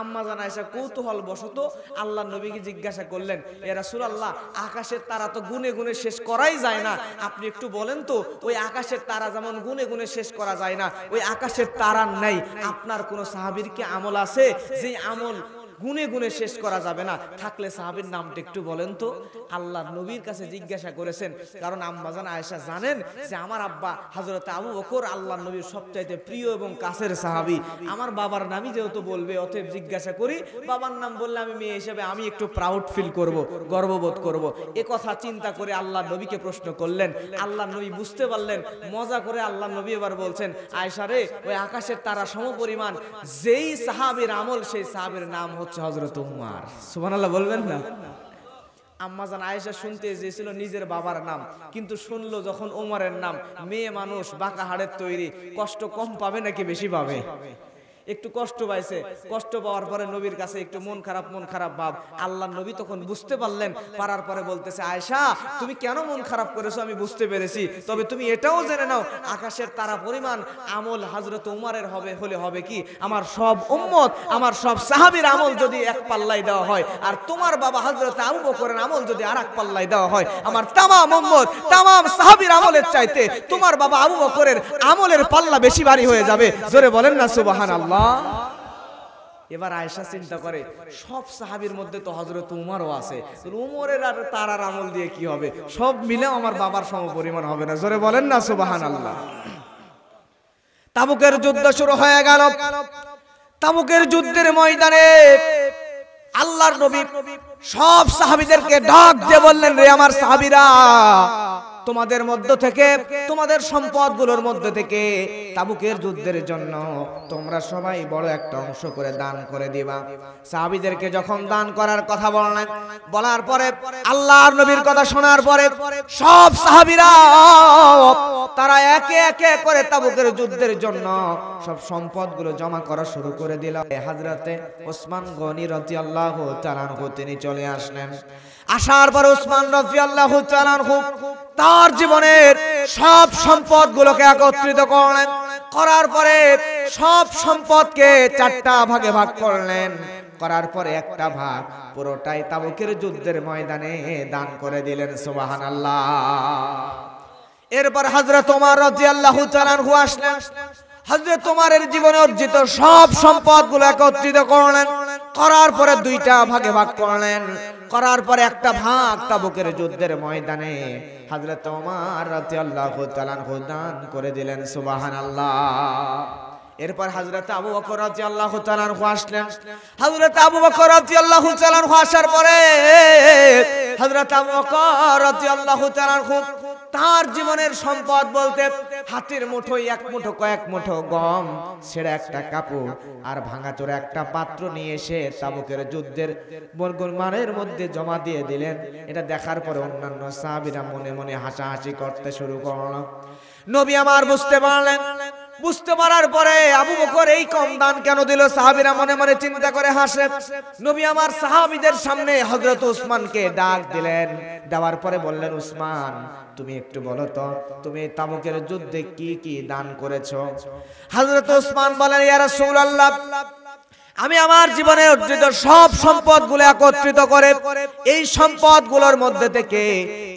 আম্মা জান আয়েশা কৌতূহল বশত আল্লাহ নবীকে জিজ্ঞাসা করলেন এ রাসূলুল্লাহ আকাশের তারা তো গুনে গুনে শেষ করাই যায় না আপনি একটু বলেন তো ওই আকাশের তারা যেমন গুনে গুনে শেষ করা যায় না ওই আকাশের তারা নাই আপনার কোন সাহাবীর কি আমল আমল আছে যে আমল গুনে গুনে শেষ করা যাবে না থাকলে সাহাবের নামটা একটু বলেন তো আল্লাহ নবীর কাছে জিজ্ঞাসা করেছেন কারণ আম্মাজান আয়েশা জানেন যে আমার আব্বা হাজরত আবু বকর আল্লাহ নবীর সবচাইতে প্রিয় এবং কাছের সাহাবি আমার বাবার নামই যেহেতু বলবে অতএব জিজ্ঞাসা করি বাবার নাম বললে আমি মেয়ে হিসেবে আমি একটু প্রাউড ফিল করব গর্ববোধ করব এ কথা চিন্তা করে আল্লাহ নবীকে প্রশ্ন করলেন আল্লাহ নবী বুঝতে পারলেন মজা করে আল্লাহ নবী এবার বলছেন আয়সা রে ওই আকাশের তারা সমপরিমাণ যেই সাহাবির আমল সেই সাহাবির নাম হচ্ছে হচ্ছে হজরত উম্মার সুবহানাল্লাহ বলবেন না আম্মাজান আয়েশা শুনতে চেয়েছিল নিজের বাবার নাম কিন্তু শুনলো যখন ওমরের নাম মেয়ে মানুষ বাঁকা হাড়ের তৈরি কষ্ট কম পাবে নাকি বেশি পাবে একটু কষ্ট পাইছে কষ্ট পাওয়ার পরে নবীর কাছে একটু মন খারাপ মন খারাপ ভাব আল্লাহ নবী তখন বুঝতে পারলেন পারার পরে বলতেছে আয়সা তুমি কেন মন খারাপ করেছো আমি বুঝতে পেরেছি তবে তুমি এটাও জেনে নাও আকাশের তারা পরিমাণ আমল হাজরত উমারের হবে হলে হবে কি আমার সব উম্মত আমার সব সাহাবির আমল যদি এক পাল্লাই দেওয়া হয় আর তোমার বাবা হাজরত আবু বকরের আমল যদি আর এক পাল্লাই দেওয়া হয় আমার তামাম উম্মত তামাম সাহাবির আমলের চাইতে তোমার বাবা আবু বকরের আমলের পাল্লা বেশি ভারী হয়ে যাবে জোরে বলেন না সুবহানাল্লাহ এবার আয়সা চিন্তা করে সব সাহাবির মধ্যে তো হজরত উমারও আছে উমরের আর তারার আমল দিয়ে কি হবে সব মিলে আমার বাবার সম পরিমাণ হবে না জোরে বলেন না সুবাহান আল্লাহ তাবুকের যুদ্ধ শুরু হয়ে গেল তাবুকের যুদ্ধের ময়দানে আল্লাহর নবী সব সাহাবিদেরকে ডাক দিয়ে বললেন রে আমার সাহাবিরা তোমাদের মধ্য থেকে তোমাদের সম্পদগুলোর মধ্যে থেকে তাবুকের যুদ্ধের জন্য তোমরা সবাই বড় একটা অংশ করে দান করে দিবা সাহাবিদেরকে যখন দান করার কথা বললেন বলার পরে আল্লাহর নবীর কথা শোনার পরে সব সাহাবিরা তারা একে একে করে তাবুকের যুদ্ধের জন্য সব সম্পদগুলো জমা করা শুরু করে দিল হাজরাতে ওসমান গনি রতি আল্লাহ তিনি চলে আসলেন আসার পর উসমান রফি আল্লাহ তার জীবনের সব সম্পদ গুলোকে একত্রিত করলেন করার পরে সব সম্পদকে চারটা ভাগে ভাগ করলেন করার পরে একটা ভাগ পুরোটাই তাবুকের যুদ্ধের ময়দানে দান করে দিলেন সুবাহান আল্লাহ এরপর হাজরা তোমার রাজি আল্লাহ চালানহু আসলেন হাজরে তোমারের জীবনে অর্জিত সব সম্পদ গুলো একত্রিত করলেন করার পরে দুইটা ভাগে ভাগ করলেন করার পরে একটা ভাগ তাবুকের যুদ্ধের ময়দানে হাজরত তোমার রাতে আল্লাহ দান করে দিলেন সুবাহান আল্লাহ এরপর হাজরত আবু বকর রাজি রাদিয়াল্লাহু তাআলার আসলেন হযরত আবু বকর রাজি রাদিয়াল্লাহু তাআলার আসার পরে হযরত আবু বকর রাজি আল্লাহ তালান তাআলার তার জীবনের সম্পদ বলতে হাতের মুঠো এক মুঠো কয়েক মুঠো গম ছেড়ে একটা কাপড় আর ভাঙা চোরা একটা পাত্র নিয়ে এসে তাবুকের যুদ্ধের মানের মধ্যে জমা দিয়ে দিলেন এটা দেখার পরে অন্যান্য সাহাবীরা মনে মনে হাসাহাসি করতে শুরু করল নবী আমার বুঝতে পারলেন বুঝতে পারার পরে আবু বকর এই কম দান কেন দিল সাহাবিরা মনে মনে চিন্তা করে হাসে নবী আমার সাহাবিদের সামনে হজরত উসমানকে ডাক দিলেন দেওয়ার পরে বললেন উসমান তুমি একটু বলো তো তুমি তাবুকের যুদ্ধে কি কি দান করেছো হযরত উসমান বলেন ইয়া রাসূলুল্লাহ আমি আমার জীবনে অর্জিত সব সম্পদগুলো একত্রিত করে এই সম্পদগুলোর মধ্যে থেকে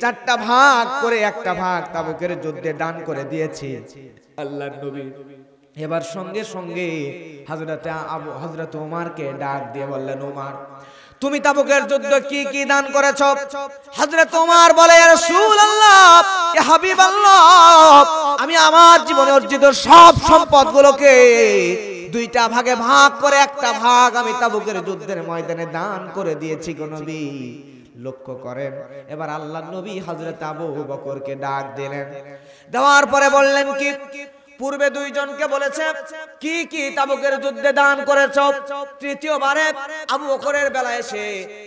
চারটা ভাগ করে একটা ভাগ তাবুকের যুদ্ধে দান করে দিয়েছি আল্লাহ নবী এবার সঙ্গে সঙ্গে হাজরতে আবু হজরত ওমারকে ডাক দিয়ে বললেন ওমার তুমি তাবুকের যুদ্ধ কি কি দান করেছ হযরত ওমার বলে রাসূল রাসূলুল্লাহ ইয়া আল্লাহ আমি আমার জীবনে অর্জিত সব সম্পদগুলোকে দুইটা ভাগে ভাগ করে একটা ভাগ আমি তাবুকের যুদ্ধের ময়দানে দান করে দিয়েছি গো নবী লক্ষ্য করেন এবার আল্লাহ নবী হাজরত আবু বকরকে ডাক দিলেন দেওয়ার পরে বললেন কি পূর্বে দুইজনকে বলেছে কি কি তাবুকের যুদ্ধে দান করেছ তৃতীয়বারে আবু বকরের বেলা এসে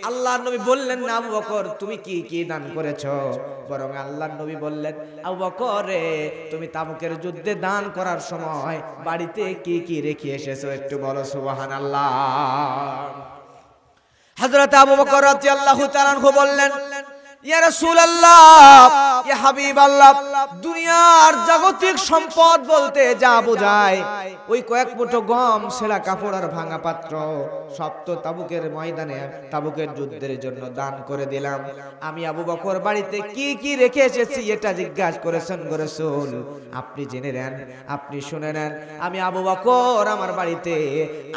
আল্লাহ নবী বললেন না আবু বকর তুমি কি কি দান করেছ বরং আল্লাহ নবী বললেন আবু বকর তুমি তাবুকের যুদ্ধে দান করার সময় বাড়িতে কি কি রেখে এসেছো একটু বলো সুবহানাল্লাহ হজরত আবু বকর রাদিয়াল্লাহু তাআলা বললেন যুদ্ধের জন্য দান করে দিলাম আমি আবু বকর বাড়িতে কি কি রেখে এসেছি এটা জিজ্ঞাসা করেছেন গরেছুল আপনি জেনে নেন আপনি শুনে নেন আমি আবু বকর আমার বাড়িতে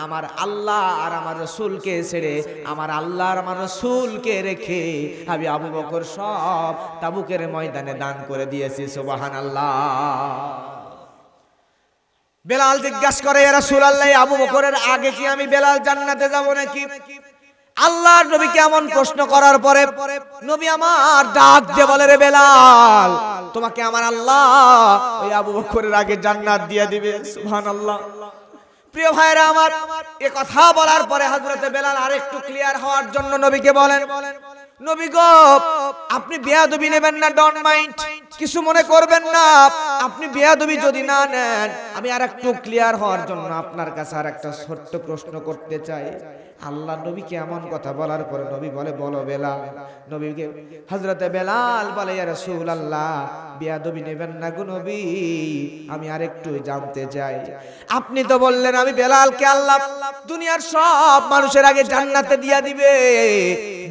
আমার আল্লাহ আর আমার রসুলকে ছেড়ে আমার আল্লাহ আর আমার রসুলকে রেখে আমি আবু বকর নগর সব তাবুকের ময়দানে দান করে দিয়েছি সুবাহান আল্লাহ বেলাল জিজ্ঞাসা করে রাসূল আল্লাহ আবু বকরের আগে কি আমি বেলাল জান্নাতে যাবো নাকি আল্লাহ নবী কেমন প্রশ্ন করার পরে নবী আমার ডাক দিয়ে বলে রে বেলাল তোমাকে আমার আল্লাহ ওই আবু বকরের আগে জান্নাত দিয়ে দিবে সুহান আল্লাহ প্রিয় ভাইরা আমার এ কথা বলার পরে হাজরতে বেলাল আরেকটু ক্লিয়ার হওয়ার জন্য নবীকে বলেন নবী আপনি বেয়াদবি নেবেন না ডন মাইন্ড কিছু মনে করবেন না আপনি বেয়াদবি যদি না নেন আমি আর একটু ক্লিয়ার হওয়ার জন্য আপনার কাছে আর একটা ছোট্ট প্রশ্ন করতে চাই আল্লাহ নবীকে এমন কথা বলার পরে নবী বলে বলো বেলাল নবীকে হজরতে বেলাল বলে রসুল আল্লাহ দবি নেবেন না গো নবী আমি আর একটু জানতে চাই আপনি তো বললেন আমি বেলালকে আল্লাহ দুনিয়ার সব মানুষের আগে জান্নাতে দিয়া দিবে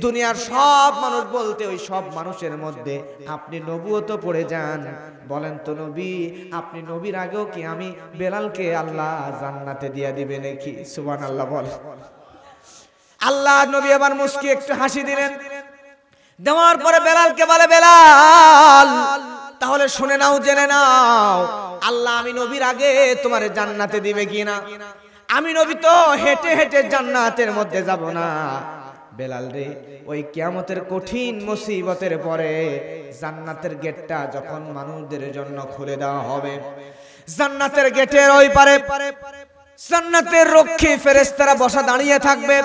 দুনিয়ার সব মানুষ বলতে ওই সব মানুষের মধ্যে আপনি নবুও তো পড়ে যান বলেন তো নবী আপনি নবীর আগেও কি আমি বেলালকে আল্লাহ জান্নাতে দিয়া দিবে নাকি সুবান আল্লাহ বল আল্লাহ নবী আবার মুসকি একটু হাসি দিলেন দেওয়ার পরে বেলালকে বলে বেলাল তাহলে শুনে নাও জেনে নাও আল্লাহ আমি নবীর আগে তোমার জান্নাতে দিবে কি না আমি নবী তো হেঁটে হেঁটে জান্নাতের মধ্যে যাব না বেলাল রে ওই কিয়ামতের কঠিন মুসিবতের পরে জান্নাতের গেটটা যখন মানুষদের জন্য খুলে দেওয়া হবে জান্নাতের গেটের ওই পারে জান্নাতের রক্ষী ফেরেস্তারা বসা দাঁড়িয়ে থাকবে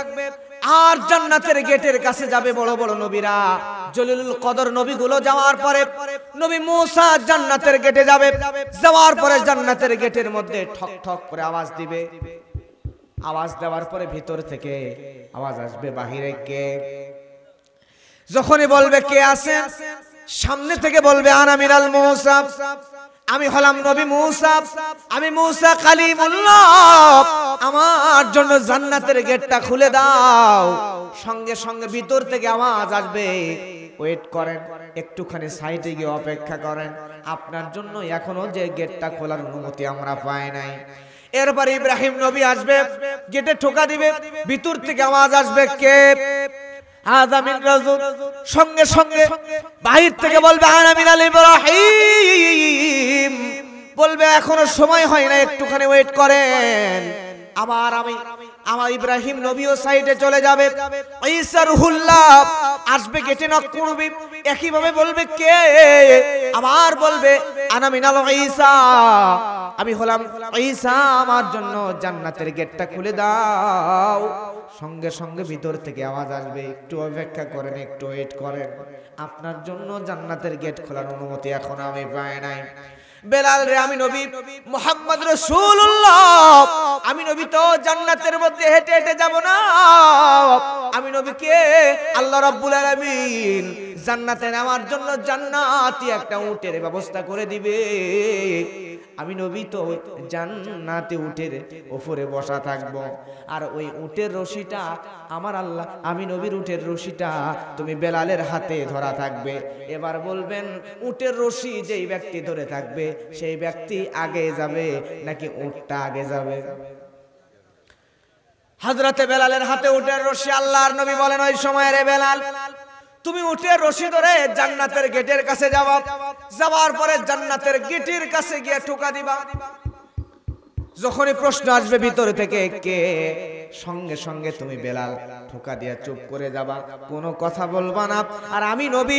আর জান্নাতের গেটের কাছে যাবে বড় বড় নবীরা জলিলুল কদর নবীগুলো যাওয়ার পরে নবী মুসা জান্নাতের গেটে যাবে যাওয়ার পরে জান্নাতের গেটের মধ্যে ঠক ঠক করে আওয়াজ দিবে আওয়াজ দেওয়ার পরে ভিতর থেকে আওয়াজ আসবে বাহিরে কে যখনই বলবে কে আছেন সামনে থেকে বলবে আনামিরাল মুসা আমি হলাম নবী মুসা আমি মৌসা কালিমুল্লাহ আমার জন্য জান্নাতের গেটটা খুলে দাও সঙ্গে সঙ্গে ভিতর থেকে আওয়াজ আসবে ওয়েট করেন একটুখানি সাইডে গিয়ে অপেক্ষা করেন আপনার জন্য এখনো যে গেটটা খোলার অনুমতি আমরা পাই নাই এরপর ইব্রাহিম নবী আসবে গেটে ঠোকা দিবে ভিতর থেকে আওয়াজ আসবে কে আজামিন রাজুল সঙ্গে সঙ্গে বাহির থেকে বলবে আনামিন আলী ইব্রাহিম বলবে এখনো সময় হয় না একটুখানি ওয়েট করেন আবার আমি আমার ইব্রাহিম নবীও সাইডে চলে যাবে হুল্লাহ আসবে গেটে নক করবে একইভাবে বলবে কে আবার বলবে আনামিন মিনাল ঈসা আমি হলাম ঈসা আমার জন্য জান্নাতের গেটটা খুলে দাও সঙ্গে সঙ্গে ভিতর থেকে আওয়াজ আসবে একটু অপেক্ষা করেন একটু ওয়েট করেন আপনার জন্য জান্নাতের গেট খোলার অনুমতি এখন আমি পাই নাই বেলাল রে আমি নবী মোহাম্মদ রসুল্লাহ আমি নবী তো জান্নাতের মধ্যে হেঁটে হেঁটে যাব না আমি নবীকে আল্লাহ রাব্বুল আলামিন জান্নাতে নেওয়ার জন্য জান্নাতি একটা উটের ব্যবস্থা করে দিবে আমি নবী তো জান্নাতে উঠে ওপরে বসা থাকব আর ওই উটের রশিটা আমার আল্লাহ আমি নবীর উটের রশিটা তুমি বেলালের হাতে ধরা থাকবে এবার বলবেন উটের রশি যেই ব্যক্তি ধরে থাকবে সেই ব্যক্তি আগে যাবে নাকি উটটা আগে যাবে হাজরাতে বেলালের হাতে উটের রশি আল্লাহর নবী বলেন ওই সময় রে বেলাল তুমি উঠে রশি ধরে জান্নাতের গেটের কাছে যাবা যাওয়ার পরে জান্নাতের গেটের কাছে গিয়ে ঠোকা দিবা যখনই প্রশ্ন আসবে ভিতর থেকে কে সঙ্গে সঙ্গে তুমি বেলাল ঠোকা দিয়া চুপ করে যাবা কোনো কথা বলবা না আর আমি নবী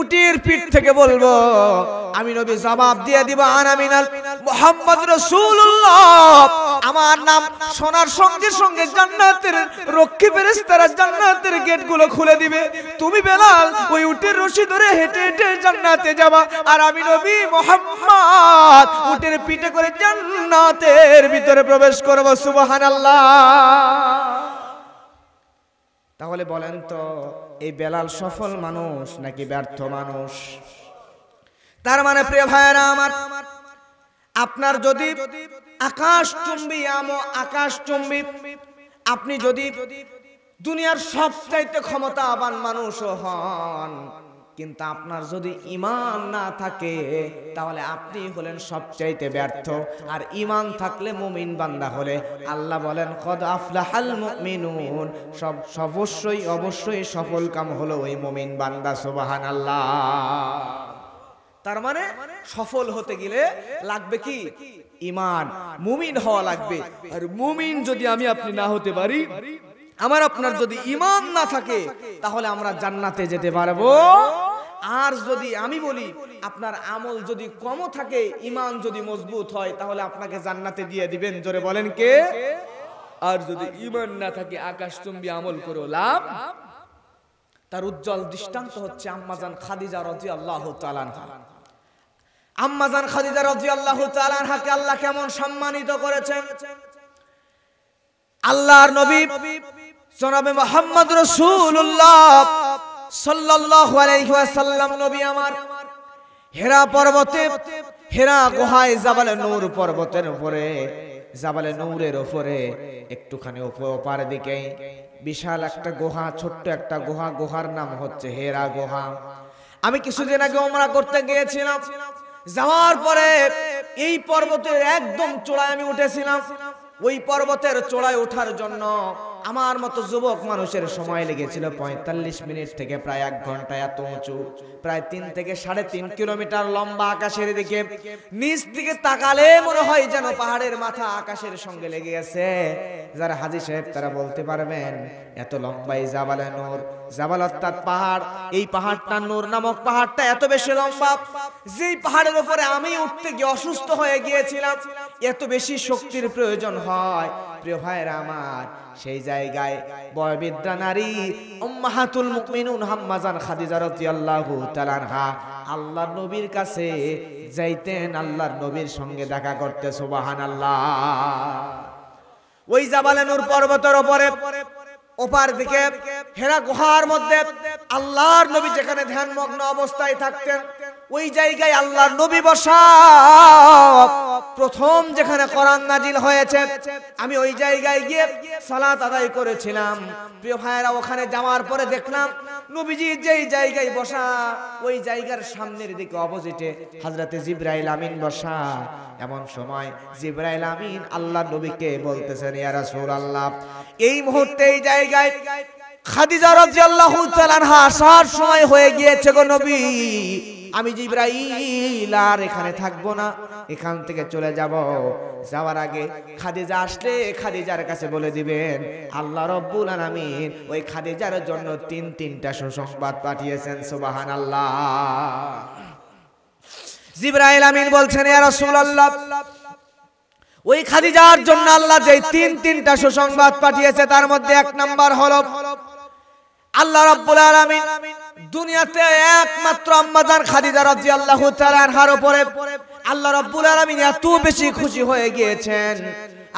উটির পিঠ থেকে বলবো আমি নবী জবাব দিয়ে দিব আনামিনাল মোহাম্মদ রসুল্লাহ আমার নাম সোনার সঙ্গে সঙ্গে জান্নাতের রক্ষী ফেরেশতারা জান্নাতের গেটগুলো খুলে দিবে তুমি বেলাল ওই উটের রশি ধরে হেঁটে হেঁটে জান্নাতে যাবা আর আমি নবী মোহাম্মদ উটের পিঠে করে জান্নাতের ভিতরে প্রবেশ করবো সুবহানাল্লাহ তাহলে বলেন তো এই বেলাল সফল মানুষ নাকি ব্যর্থ মানুষ তার মানে প্রিয় ভাইয়েরা আমার আপনার যদি আকাশ চুম্বি আমো আকাশ চুম্বি আপনি যদি দুনিয়ার সবচাইতে ক্ষমতাবান মানুষও হন কিন্তু আপনার যদি ইমান না থাকে তাহলে আপনি হলেন সবচাইতে ব্যর্থ আর ইমান থাকলে মুমিন বান্দা হলে আল্লাহ বলেন কদ আফলাহাল মুমিনুন সব অবশ্যই অবশ্যই সফল কাম হলো ওই মুমিন বান্দা সুবাহান আল্লাহ তার মানে সফল হতে গেলে লাগবে কি ইমান মুমিন হওয়া লাগবে আর মুমিন যদি আমি আপনি না হতে পারি আমার আপনার যদি ইমান না থাকে তাহলে আমরা জান্নাতে যেতে পারবো না আর যদি আমি বলি আপনার আমল যদি কম থাকে ইমান যদি মজবুত হয় তাহলে আপনাকে জান্নাতে দিয়ে দিবেন জোরে বলেন কে আর যদি ইমান না থাকে আকাশ চুম্বি আমল করে লাভ তার উজ্জ্বল দৃষ্টান্ত হচ্ছে আম্মাজান খাদিজা রজি আল্লাহ আম্মাজান খাদিজা রজি আল্লাহ হাকে আল্লাহ কেমন সম্মানিত করেছেন আল্লাহর নবী জনাবে মোহাম্মদ রসুল্লাহ নবী আমার হেরা পর্বতে হেরা জাবালে নূর পর্বতের উপরে জাবালে উপরে একটুখানি ওপার দিকে বিশাল একটা গুহা ছোট্ট একটা গুহা গুহার নাম হচ্ছে হেরা গুহা আমি কিছুদিন আগে ওমরা করতে গিয়েছিলাম যাওয়ার পরে এই পর্বতের একদম চোড়ায় আমি উঠেছিলাম ওই পর্বতের চোড়ায় ওঠার জন্য আমার মতো যুবক মানুষের সময় লেগেছিল পঁয়তাল্লিশ মিনিট থেকে প্রায় এক ঘন্টা এত উঁচু প্রায় তিন থেকে সাড়ে তিন কিলোমিটার লম্বা আকাশের দিকে নিচ দিকে তাকালে মনে হয় যেন পাহাড়ের মাথা আকাশের সঙ্গে লেগে গেছে যারা হাজি সাহেব তারা বলতে পারবেন এত লম্বাই জাবালে নূর জাবাল অর্থাৎ পাহাড় এই পাহাড়টা নূর নামক পাহাড়টা এত বেশি লম্বা যেই পাহাড়ের উপরে আমি উঠতে গিয়ে অসুস্থ হয়ে গিয়েছিলাম এত বেশি শক্তির প্রয়োজন হয় প্রিয় ভাইয়েরা আমার সেই জায়গায় বয়বৃদ্ধা নারী উম্মাহাতুল মুকমিনুন হাম্মাজান খাদিজা রাদিয়াল্লাহু তাআলাহা আল্লাহর নবীর কাছে যাইতেন আল্লাহর নবীর সঙ্গে দেখা করতে সুবহানাল্লাহ ওই জাবালে নূর পর্বতের উপরে ওপার দিকে হেরা গুহার মধ্যে আল্লাহর নবী যেখানে ধ্যানমগ্ন অবস্থায় থাকতেন ওই জায়গায় আল্লাহর নবী বসা প্রথম যেখানে কোরআন নাজিল হয়েছে আমি ওই জায়গায় গিয়ে সালাত আদায় করেছিলাম প্রিয় ভাইয়েরা ওখানে যাওয়ার পরে দেখলাম নবীজি যেই জায়গায় বসা ওই জায়গার সামনের দিকে অপোজিটে হাজরাতে জিব্রাইল আমিন বসা এমন সময় জিব্রাইল আমিন আল্লাহ নবীকে বলতেছেন ইয়া রাসূলুল্লাহ এই মুহূর্তে এই জায়গায় খাদিজা রাদিয়াল্লাহু তাআলা আসার সময় হয়ে গিয়েছে গো নবী আমি জিব্রাইল আর এখানে থাকবো না এখান থেকে চলে যাব যাওয়ার আগে খাদিজা আসলে খাদিজার কাছে বলে দিবেন আল্লাহ রব্বুল আলামিন ওই খাদিজার জন্য তিন তিনটা সুসংবাদ পাঠিয়েছেন সুবাহান আল্লাহ জিব্রাইল আমিন বলছেন ইয়া রাসূলুল্লাহ ওই খাদিজার জন্য আল্লাহ যে তিন তিনটা সুসংবাদ পাঠিয়েছে তার মধ্যে এক নাম্বার হলো আল্লাহ রাব্বুল আলামিন দুনিয়াতে একমাত্র আম্মাদান খাদিজা রাজি আল্লাহ তালার উপরে আল্লাহ রব্বুল আলমিন এত বেশি খুশি হয়ে গিয়েছেন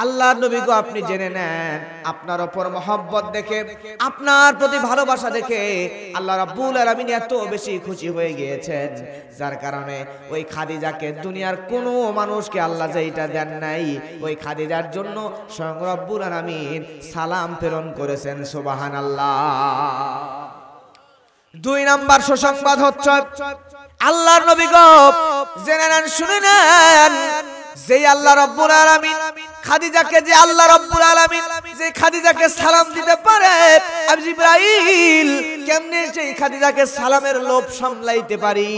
আল্লাহর নবী গো আপনি জেনে নেন আপনার ওপর মহব্বত দেখে আপনার প্রতি ভালোবাসা দেখে আল্লাহ রাব্বুল আলামিন এত বেশি খুশি হয়ে গিয়েছেন যার কারণে ওই খাদিজাকে দুনিয়ার কোনো মানুষকে আল্লাহ যে যেইটা দেন নাই ওই খাদিজার জন্য স্বয়ং রব্বুল আলামিন সালাম প্রেরণ করেছেন সুবহানাল্লাহ দুই নাম্বার সুসংবাদ হচ্ছে আল্লাহর নবী গপ জেনে নেন শুনে নেন যে আল্লাহ রব্বুল আলামিন খাদিজাকে যে আল্লাহ রব্বুল আলামিন যে খাদিজাকে সালাম দিতে পারে আমি ইব্রাহিম কেমনে সেই খাদিজাকে সালামের লোভ সামলাইতে পারি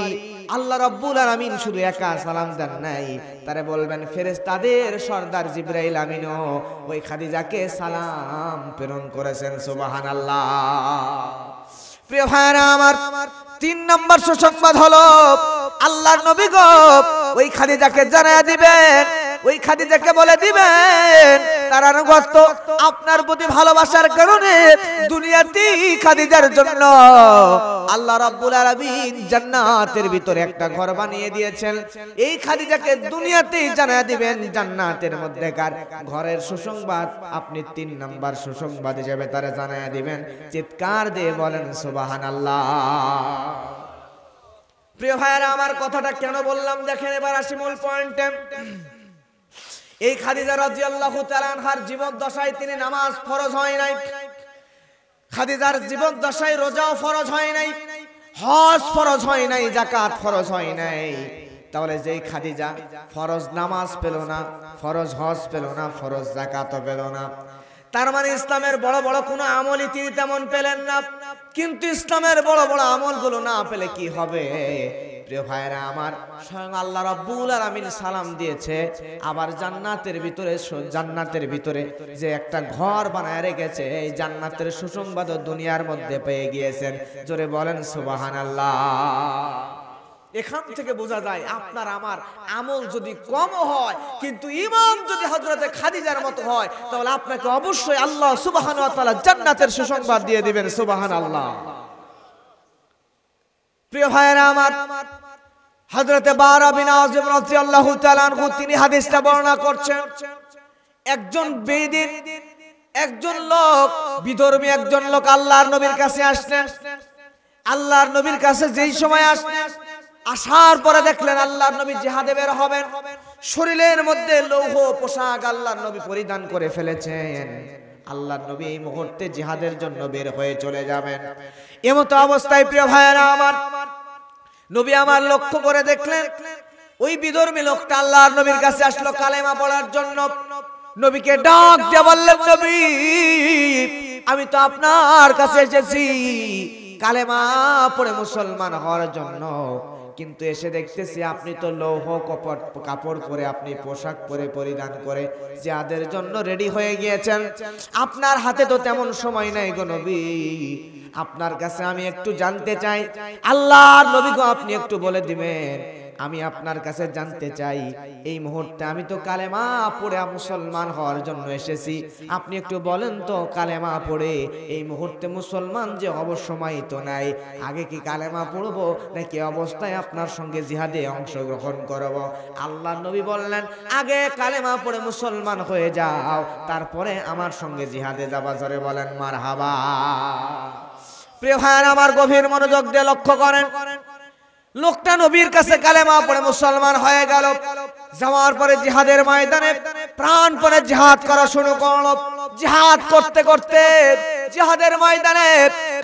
আল্লাহ রব্বুল আলামিন শুধু একা সালাম দেন নাই তারে বলবেন ফেরেজ তাদের সর্দার জিব্রাইল আমিনও ওই খাদিজাকে সালাম প্রেরণ করেছেন সুবহানাল্লাহ প্রিয় ভাইরা আমার তিন নম্বর সুসংবাদ হলো আল্লাহর নবী গো ওই খাদিজাকে জানায় দিবেন ওই খাদিজাকে বলে দিবেন তার আনুগত্য আপনার প্রতি ভালোবাসার কারণে দুনিয়াতে খাদিজার জন্য আল্লাহ রাব্বুল আলামিন জান্নাতের ভিতরে একটা ঘর বানিয়ে দিয়েছেন এই খাদিজাকে জানায় দিবেন জান্নাতের ঘরের সুসংবাদ আপনি তিন নাম্বার সুসংবাদ হিসেবে জানায় দিবেন চিৎকার দিয়ে বলেন প্রিয় ভাইয়েরা আমার কথাটা কেন বললাম দেখেন এবার আসি মূল পয়েন্টে এই খাদিজা রাজি আল্লাহ তালানহার জীবন দশায় তিনি নামাজ ফরজ হয় নাই খাদিজার জীবন দশায় রোজাও ফরজ হয় নাই হজ ফরজ হয় নাই জাকাত ফরজ হয় নাই তাহলে যেই খাদিজা ফরজ নামাজ পেল না ফরজ হজ পেল না ফরজ জাকাতও পেল না তার মানে ইসলামের বড় বড় কোনো আমলই তিনি তেমন পেলেন না কিন্তু ইসলামের বড় বড় আমলগুলো না পেলে কি হবে প্রিয় ভাইরা আমার স্বয়ং আল্লাহ রাব্বুল আলামিন সালাম দিয়েছে আবার জান্নাতের ভিতরে জান্নাতের ভিতরে যে একটা ঘর বানায় রেখেছে এই জান্নাতের সুসংবাদ দুনিয়ার মধ্যে পেয়ে গিয়েছেন জোরে বলেন সুবহানাল্লাহ এখান থেকে বোঝা যায় আপনার আমার আমল যদি কম হয় কিন্তু ইমাম যদি হজরতে খাদিজার মতো হয় তাহলে আপনাকে অবশ্যই আল্লাহ সুবাহান জান্নাতের সুসংবাদ দিয়ে দিবেন সুবাহান আল্লাহ প্রিয় ভাইয়েরা আমার হজরতে বারা বিন আজিম রাজি আল্লাহ তালানহু তিনি হাদিসটা বর্ণনা করছেন একজন বেদিন একজন লোক বিধর্মী একজন লোক আল্লাহর নবীর কাছে আসলেন আল্লাহর নবীর কাছে যেই সময় আসলেন আসার পরে দেখলেন আল্লাহর নবী জিহাদে বের হবেন শরীরের মধ্যে লৌহ পোশাক আল্লাহর নবী পরিধান করে ফেলেছেন আল্লাহর নবী এই মুহূর্তে জিহাদের জন্য বের হয়ে চলে যাবেন এমতো অবস্থায় প্রিয় ভাইয়েরা আমার নবী আমার লক্ষ্য করে দেখলেন ওই বিধর্মী লোকটা আল্লাহর নবীর কাছে আসলো কালেমা পড়ার জন্য নবীকে ডাক দিয়ে বললেন নবী আমি তো আপনার কাছে এসেছি কালেমা পড়ে মুসলমান হওয়ার জন্য কিন্তু এসে দেখতেছি আপনি তো লৌহ কপট কাপড় পরে আপনি পোশাক পরে পরিধান করে যাদের জন্য রেডি হয়ে গিয়েছেন আপনার হাতে তো তেমন সময় নাই গো নবী আপনার কাছে আমি একটু জানতে চাই আল্লাহর গো আপনি একটু বলে দিবেন আমি আপনার কাছে জানতে চাই এই মুহূর্তে আমি তো কালেমা পড়ে মুসলমান হওয়ার জন্য এসেছি আপনি একটু বলেন তো কালেমা পড়ে এই মুহূর্তে মুসলমান যে অবসময় তো নাই আগে কি কালেমা পড়বো নাকি অবস্থায় আপনার সঙ্গে জিহাদে অংশগ্রহণ করব আল্লাহ নবী বললেন আগে কালেমা পড়ে মুসলমান হয়ে যাও তারপরে আমার সঙ্গে জিহাদে যাবা জরে বলেন মার হাবা প্রিয় ভাইয়ের আমার গভীর মনোযোগ দিয়ে লক্ষ্য করেন লোকটা নবীর কাছে কালেমা পড়ে মুসলমান হয়ে গেল যাওয়ার পরে জিহাদের ময়দানে প্রাণ পরে জিহাদ করা শুরু করল জিহাদ করতে করতে জিহাদের ময়দানে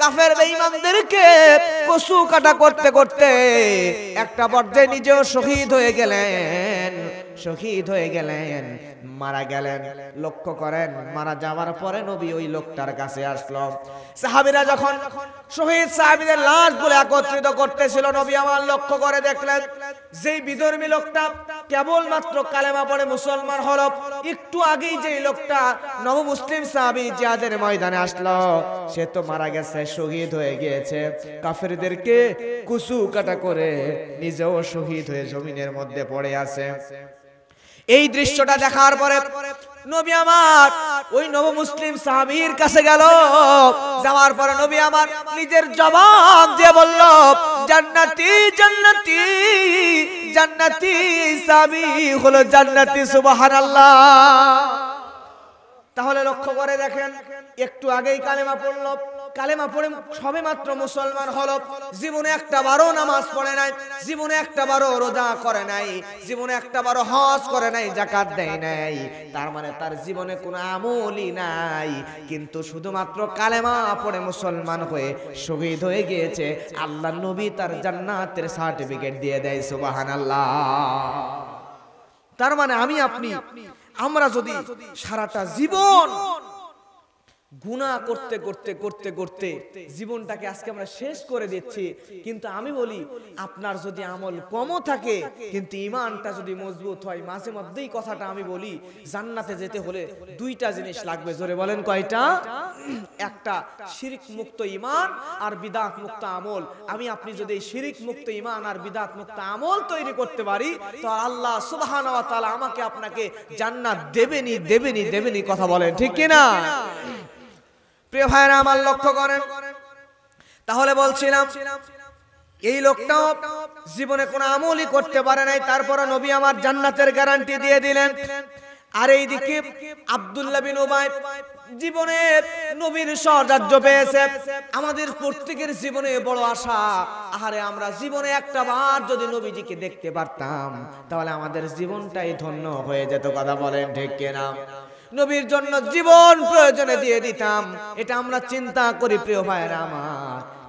কাফের বেঈমানদেরকে কসু কাটা করতে করতে একটা পর্যায়ে নিজেও শহীদ হয়ে গেলেন শহীদ হয়ে গেলেন মারা গেলেন লক্ষ্য করেন মারা যাওয়ার পরে নবী ওই লোকটার কাছে আসলো সাহাবিরা যখন শহীদ সাহাবিদের লাশ লাশগুলো একত্রিত করতেছিল নবী আমার লক্ষ্য করে দেখলেন যেই বিধর্মী লোকটা কেবলমাত্র কালেমা পড়ে মুসলমান হল একটু আগেই যে লোকটা নব মুসলিম সাহাবি জিয়াদের ময়দানে আসলো সে তো মারা গেছে শহীদ হয়ে গিয়েছে কাফেরদেরকে কুসু কাটা করে নিজেও শহীদ হয়ে জমিনের মধ্যে পড়ে আছে এই দৃশ্যটা দেখার পরে নবী আমার ওই নব মুসলিম সাহাবীর কাছে গেল যাওয়ার পরে নবী আমার নিজের জবাব দিয়ে বলল জান্নাতি জান্নাতি জান্নাতি সাহাবী হলো জান্নাতি সুবহানাল্লাহ তাহলে লক্ষ্য করে দেখেন একটু আগেই কালেমা পড়ল কালেমা পড়ে সবে মাত্র মুসলমান হল জীবনে একটা বারো নামাজ পড়ে নাই জীবনে একটা বারো রোজা করে নাই জীবনে একটা বারো হজ করে নাই জাকাত দেয় নাই তার মানে তার জীবনে কোনো আমলই নাই কিন্তু শুধুমাত্র কালেমা পড়ে মুসলমান হয়ে শহীদ হয়ে গিয়েছে আল্লাহ নবী তার জান্নাতের সার্টিফিকেট দিয়ে দেয় সুবাহান আল্লাহ তার মানে আমি আপনি আমরা যদি সারাটা জীবন গুণা করতে করতে করতে করতে জীবনটাকে আজকে আমরা শেষ করে দিচ্ছি কিন্তু আমি বলি আপনার যদি আমল কমও থাকে কিন্তু ইমানটা যদি মজবুত হয় মাঝে মধ্যেই কথাটা আমি বলি জান্নাতে যেতে হলে দুইটা জিনিস লাগবে জোরে বলেন কয়টা একটা শিরিক মুক্ত ইমান আর বিদাত মুক্ত আমল আমি আপনি যদি শিরিক মুক্ত ইমান আর বিদাত মুক্ত আমল তৈরি করতে পারি তো আল্লাহ সুবহান ওয়া আমাকে আপনাকে জান্নাত দেবেনি দেবেনি দেবেনি কথা বলেন ঠিক কিনা প্রিয় ভাইরা আমার লক্ষ্য করেন তাহলে বলছিলাম এই লোকটাও জীবনে কোনো আমলই করতে পারে নাই তারপরে নবী আমার জান্নাতের গ্যারান্টি দিয়ে দিলেন আর এই দিকে আব্দুল্লাহ বিন উবাই জীবনে নবীর সহজার্য পেয়েছে আমাদের প্রত্যেকের জীবনে বড় আশা আহারে আমরা জীবনে একটা বার যদি নবীজিকে দেখতে পারতাম তাহলে আমাদের জীবনটাই ধন্য হয়ে যেত কথা বলেন ঠিক কিনা নবীর জন্য জীবন প্রয়োজনে দিয়ে দিতাম এটা আমরা চিন্তা করি প্রিয় ভাইয়েরা আমার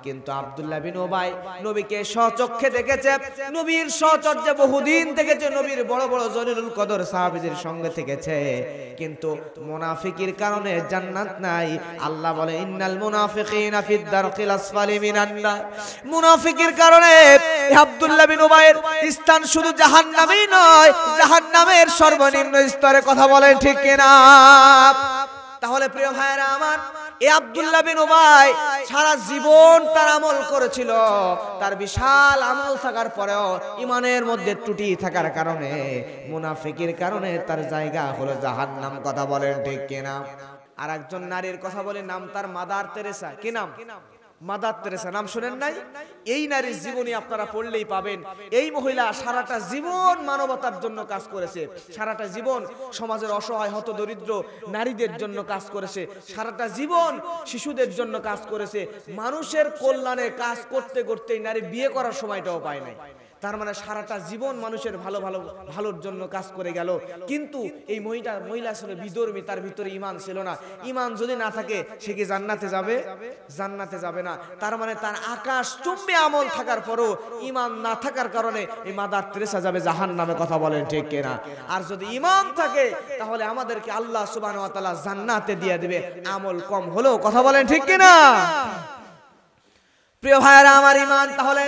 কিন্তু আবদুল্লাহ বিন ওবাই নবীকে সচক্ষে দেখেছে নবীর সচর্যে বহুদিন দেখেছে নবীর বড় বড় জলিলুল কদর সাহাবিদের সঙ্গে থেকেছে কিন্তু মুনাফিকির কারণে জান্নাত নাই আল্লাহ বলে ইন্নাল মুনাফিকিনা ফিদ দারকিল আসফালি মিনান নার মুনাফিকির কারণে আব্দুল্লাহ বিন ওবাইর স্থান শুধু জাহান্নামেই নয় জাহান্নামের সর্বনিম্ন স্তরে কথা বলেন ঠিক কিনা তাহলে প্রিয় ভাইয়েরা আমার এ আবদুল্লাহ বিন উবাই সারা জীবন তার আমল করেছিল তার বিশাল আমল থাকার পরেও ইমানের মধ্যে টুটি থাকার কারণে মুনাফিকের কারণে তার জায়গা হলো নাম কথা বলেন ঠিক কিনা আর একজন নারীর কথা বলে নাম তার মাদার তেরেসা কি নাম মাদার তেরেসা নাম শুনেন নাই এই নারীর জীবনী আপনারা পড়লেই পাবেন এই মহিলা সারাটা জীবন মানবতার জন্য কাজ করেছে সারাটা জীবন সমাজের অসহায় হত দরিদ্র নারীদের জন্য কাজ করেছে সারাটা জীবন শিশুদের জন্য কাজ করেছে মানুষের কল্যাণে কাজ করতে করতেই নারী বিয়ে করার সময়টাও পায় নাই তার মানে সারাটা জীবন মানুষের ভালো ভালো ভালোর জন্য কাজ করে গেল কিন্তু এই মহিলা মহিলা ছিল বিধর্মী তার ভিতরে ইমান ছিল না ইমান যদি না থাকে সে কি জান্নাতে যাবে জান্নাতে যাবে না তার মানে তার আকাশ চুম্বে আমল থাকার পরও ইমান না থাকার কারণে এই মাদার ত্রেসা যাবে জাহান নামে কথা বলেন ঠিক কেনা আর যদি ইমান থাকে তাহলে আমাদেরকে আল্লাহ সুবাহ জান্নাতে দিয়ে দেবে আমল কম হলেও কথা বলেন ঠিক কিনা প্রিয় ভাইরা আমার ইমান তাহলে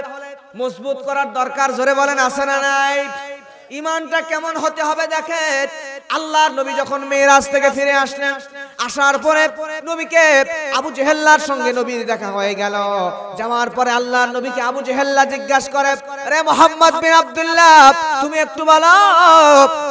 মজবুত করার দরকার জোরে বলেন আছে না নাই ইমানটা কেমন হতে হবে দেখেন আল্লাহর নবী যখন মেয়েরাজ থেকে ফিরে আসলেন আসার পরে নবীকে আবু জেহেল্লার সঙ্গে নবীর দেখা হয়ে গেল যাওয়ার পরে আল্লাহ নবীকে আবু জেহেল্লা জিজ্ঞাসা করে রে মোহাম্মদ বিন আব্দুল্লাহ তুমি একটু বলো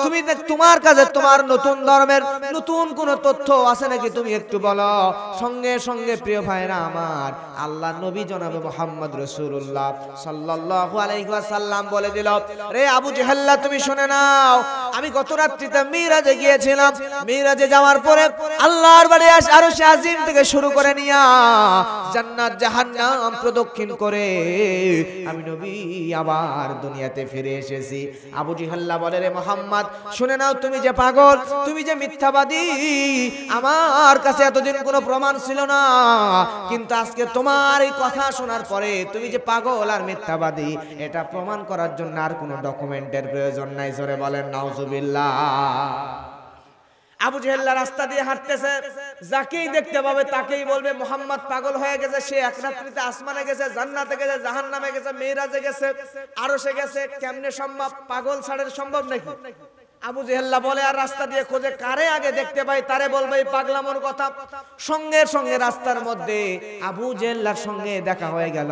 তুমি তোমার কাছে তোমার নতুন ধর্মের নতুন কোন তথ্য আছে নাকি তুমি একটু বলো সঙ্গে সঙ্গে প্রিয় ভাইরা আমার আল্লাহ নবী জনাবে মোহাম্মদ রসুল্লাহ সাল্লাহ আলাইকুম বলে দিল রে আবু জেহেল্লা তুমি শুনে নাও আমি গত রাত্রিতে মিরাজে গিয়েছিলাম মিরাজে যাওয়ার পরে আল্লাহ আল্লাহর বাড়ি আস আরো শাহিম থেকে শুরু করে নিয়া জান্নাত জাহান্নাম প্রদক্ষিণ করে আমি নবী আবার দুনিয়াতে ফিরে এসেছি আবু জিহাল্লা বলে রে মোহাম্মদ শুনে নাও তুমি যে পাগল তুমি যে মিথ্যাবাদী আমার কাছে এতদিন কোনো প্রমাণ ছিল না কিন্তু আজকে তোমার এই কথা শোনার পরে তুমি যে পাগল আর মিথ্যাবাদী এটা প্রমাণ করার জন্য আর কোনো ডকুমেন্টের প্রয়োজন নাই জোরে বলেন নাউজুবিল্লাহ আবু জেহেল্লা রাস্তা দিয়ে হাঁটতেছে যাকেই দেখতে পাবে তাকেই বলবে মোহাম্মদ পাগল হয়ে গেছে সে এক রাত্রিতে আসমানে গেছে জান্নাতে গেছে জাহান নামে গেছে মেয়েরাজে গেছে আরো সে গেছে কেমনে সম্ভব পাগল ছাড়ের সম্ভব নাকি আবু জেহেল্লা বলে আর রাস্তা দিয়ে খোঁজে কারে আগে দেখতে পাই তারে বলবে এই পাগলামোর কথা সঙ্গে সঙ্গে রাস্তার মধ্যে আবু জেহেল্লার সঙ্গে দেখা হয়ে গেল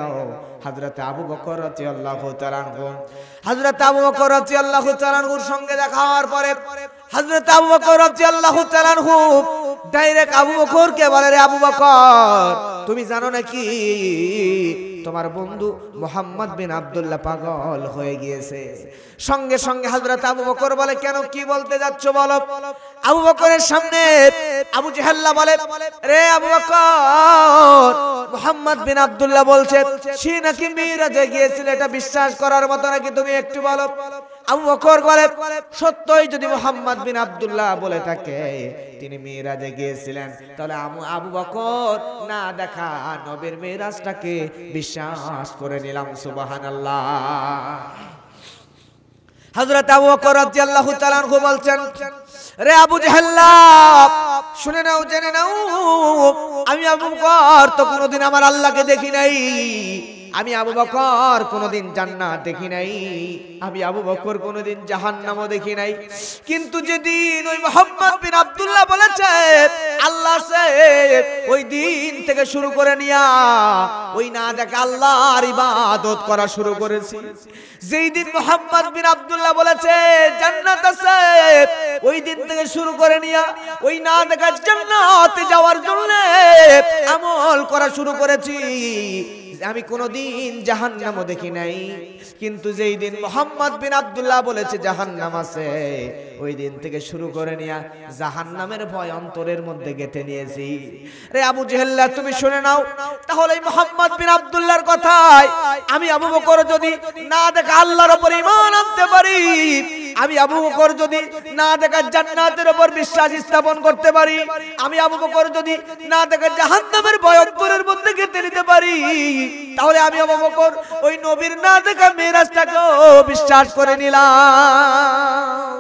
হাজরতে আবু বকর আল্লাহ হাজরতে আবু বকর আল্লাহ সঙ্গে দেখা হওয়ার পরে হজরত আবু বকর রাজি আল্লাহ ডাইরেক্ট আবু বকর বলে রে আবু বকর তুমি জানো নাকি তোমার বন্ধু মোহাম্মদ বিন আবদুল্লাহ পাগল হয়ে গিয়েছে সঙ্গে সঙ্গে হজরত আবু বকর বলে কেন কি বলতে যাচ্ছ বলো আবু বকরের সামনে আবু জেহাল্লা বলে রে আবু বকর মোহাম্মদ বিন আবদুল্লাহ বলছে সে নাকি মিরাজে গিয়েছিল এটা বিশ্বাস করার মতো নাকি তুমি একটু বলো আবু সত্যই যদি মোহাম্মদ বিন আবদুল্লাহ বলে থাকে তিনি মেয়েরাজে গিয়েছিলেন তাহলে আবু বকর না দেখা নবীর মেয়েরাজটাকে বিশ্বাস করে নিলাম সুবাহান আবু আবু শুনে নাও জেনে নাও আমি আবু বকর তো কোনোদিন আমার আল্লাহকে দেখি নাই আমি আবু বকর কোনদিন জান্নাত দেখি নাই আমি আবু বকর কোনদিন জাহান্নামও দেখি নাই কিন্তু যেদিন ওই মোহাম্মদ বিন আব্দুল্লাহ বলেছে আল্লাহ ওই দিন থেকে শুরু করে নিয়া ওই না দেখে আল্লাহর ইবাদত করা শুরু করেছি যেই দিন মোহাম্মদ বিন আব্দুল্লাহ বলেছে জান্নাত আছে ওই দিন থেকে শুরু করে নিয়া ওই না দেখা জান্নাতে যাওয়ার জন্য আমল করা শুরু করেছি আমি কোনোদিন জাহান নামও দেখি নাই কিন্তু যেই দিন মোহাম্মদ বিন আবদুল্লাহ বলেছে জাহান নাম আছে ওই দিন থেকে শুরু করে নিয়া জাহান নামের ভয় অন্তরের মধ্যে গেঁথে নিয়েছি রে আবু জেহেল্লা তুমি শুনে নাও তাহলে মোহাম্মদ বিন আবদুল্লার কথায় আমি আবু বকর যদি না দেখা আল্লাহর উপর ইমান আনতে পারি আমি আবু বকর যদি না দেখা জান্নাতের উপর বিশ্বাস স্থাপন করতে পারি আমি আবু বকর যদি না দেখা জাহান্নামের ভয় অন্তরের মধ্যে গেঁথে নিতে পারি তাহলে আমি অবকর ওই নবীর না দেখা মেয়েরাজটাকে বিশ্বাস করে নিলাম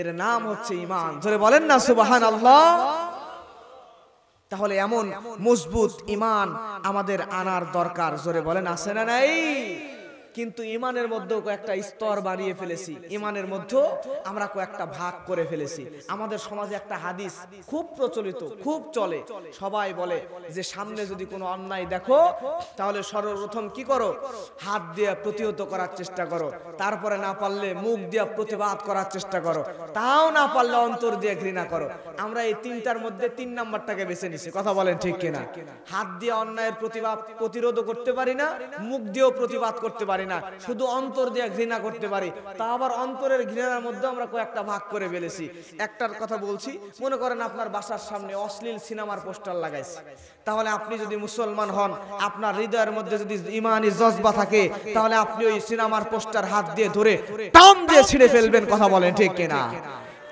এর নাম হচ্ছে ইমান ধরে বলেন না সুবাহান আল্লাহ তাহলে এমন মজবুত ইমান আমাদের আনার দরকার জোরে বলেন আসে না নাই কিন্তু ইমানের মধ্যেও কয়েকটা স্তর বাড়িয়ে ফেলেছি ইমানের মধ্যেও আমরা কয়েকটা ভাগ করে ফেলেছি আমাদের সমাজে একটা হাদিস খুব প্রচলিত খুব চলে সবাই বলে যে সামনে যদি কোনো অন্যায় দেখো তাহলে সর্বপ্রথম কি করো হাত দিয়ে প্রতিহত করার চেষ্টা করো তারপরে না পারলে মুখ দিয়ে প্রতিবাদ করার চেষ্টা করো তাও না পারলে অন্তর দিয়ে ঘৃণা করো আমরা এই তিনটার মধ্যে তিন নাম্বারটাকে বেছে নিছি কথা বলেন ঠিক কিনা হাত দিয়ে অন্যায়ের প্রতিবাদ প্রতিরোধ করতে পারি না মুখ দিয়েও প্রতিবাদ করতে পারি না শুধু অন্তর দিয়ে ঘৃণা করতে পারি তা আবার অন্তরের ঘৃণার মধ্যে আমরা কয়েকটা ভাগ করে ফেলেছি একটার কথা বলছি মনে করেন আপনার বাসার সামনে অশ্লীল সিনেমার পোস্টার লাগাইছে তাহলে আপনি যদি মুসলমান হন আপনার হৃদয়ের মধ্যে যদি ইমানি জজবা থাকে তাহলে আপনি ওই সিনেমার পোস্টার হাত দিয়ে ধরে টান দিয়ে ছিঁড়ে ফেলবেন কথা বলেন ঠিক কিনা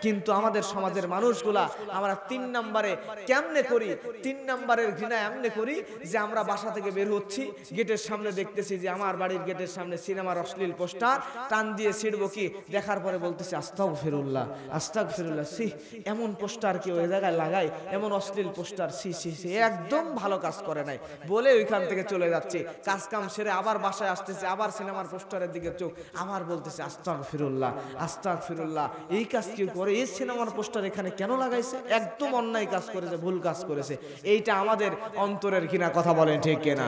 কিন্তু আমাদের সমাজের মানুষগুলা আমরা তিন নাম্বারে কেমনে করি তিন নাম্বারের ঘৃণা এমনে করি যে আমরা বাসা থেকে বের হচ্ছি গেটের সামনে দেখতেছি যে আমার বাড়ির গেটের সামনে সিনেমার অশ্লীল পোস্টার টান দিয়ে ছিড়বো কি দেখার পরে বলতেছি আস্তাক ফেরুল্লাহ আস্তাক ফেরুল্লাহ সি এমন পোস্টার কেউ ওই জায়গায় লাগায় এমন অশ্লীল পোস্টার সি সি সি একদম ভালো কাজ করে নাই বলে ওইখান থেকে চলে যাচ্ছে কাজ কাম সেরে আবার বাসায় আসতেছে আবার সিনেমার পোস্টারের দিকে চোখ আবার বলতেছে আস্তাক ফিরুল্লাহ আস্তাক ফিরুল্লাহ এই কাজ কি করে এই সিনেমার পোস্টার এখানে কেন লাগাইছে একদম অন্যায় কাজ করেছে ভুল কাজ করেছে এইটা আমাদের অন্তরের ঘৃণা কথা বলেন ঠিক কিনা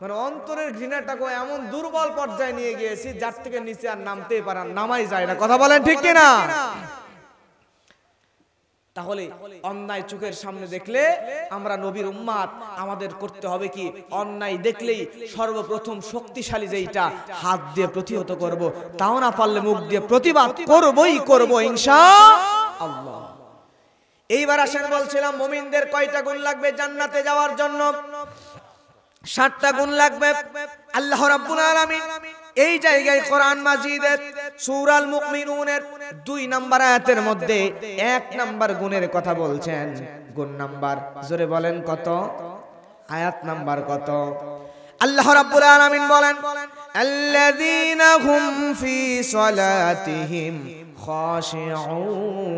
মানে অন্তরের ঘৃণাটাকে এমন দুর্বল পর্যায়ে নিয়ে গিয়েছি যার থেকে নিচে আর নামতেই পারার নামাই যায় না কথা বলেন ঠিক কিনা তাহলে অন্যায় চোখের সামনে দেখলে আমরা নবীর উম্মাদ আমাদের করতে হবে কি অন্যায় দেখলেই সর্বপ্রথম শক্তিশালী যেইটা হাত দিয়ে প্রতিহত করব তাও না পারলে মুখ দিয়ে প্রতিবাদ করবই করব ইনশা আল্লাহ এইবার আসেন বলছিলাম মোমিনদের কয়টা গুণ লাগবে জান্নাতে যাওয়ার জন্য ষাটটা গুণ লাগবে আল্লাহ রাব্বুল আলামিন এই জায়গায় কোরআন মাজিদের সূরাল মুমিনুনের দুই নাম্বার আয়াতের মধ্যে এক নাম্বার গুণের কথা বলছেন গুণ নাম্বার জোরে বলেন কত আয়াত নাম্বার কত আল্লাহ রাব্বুল আলামিন বলেন আল্লাযীনা হুম ফি সালাতিহিম খাশিউন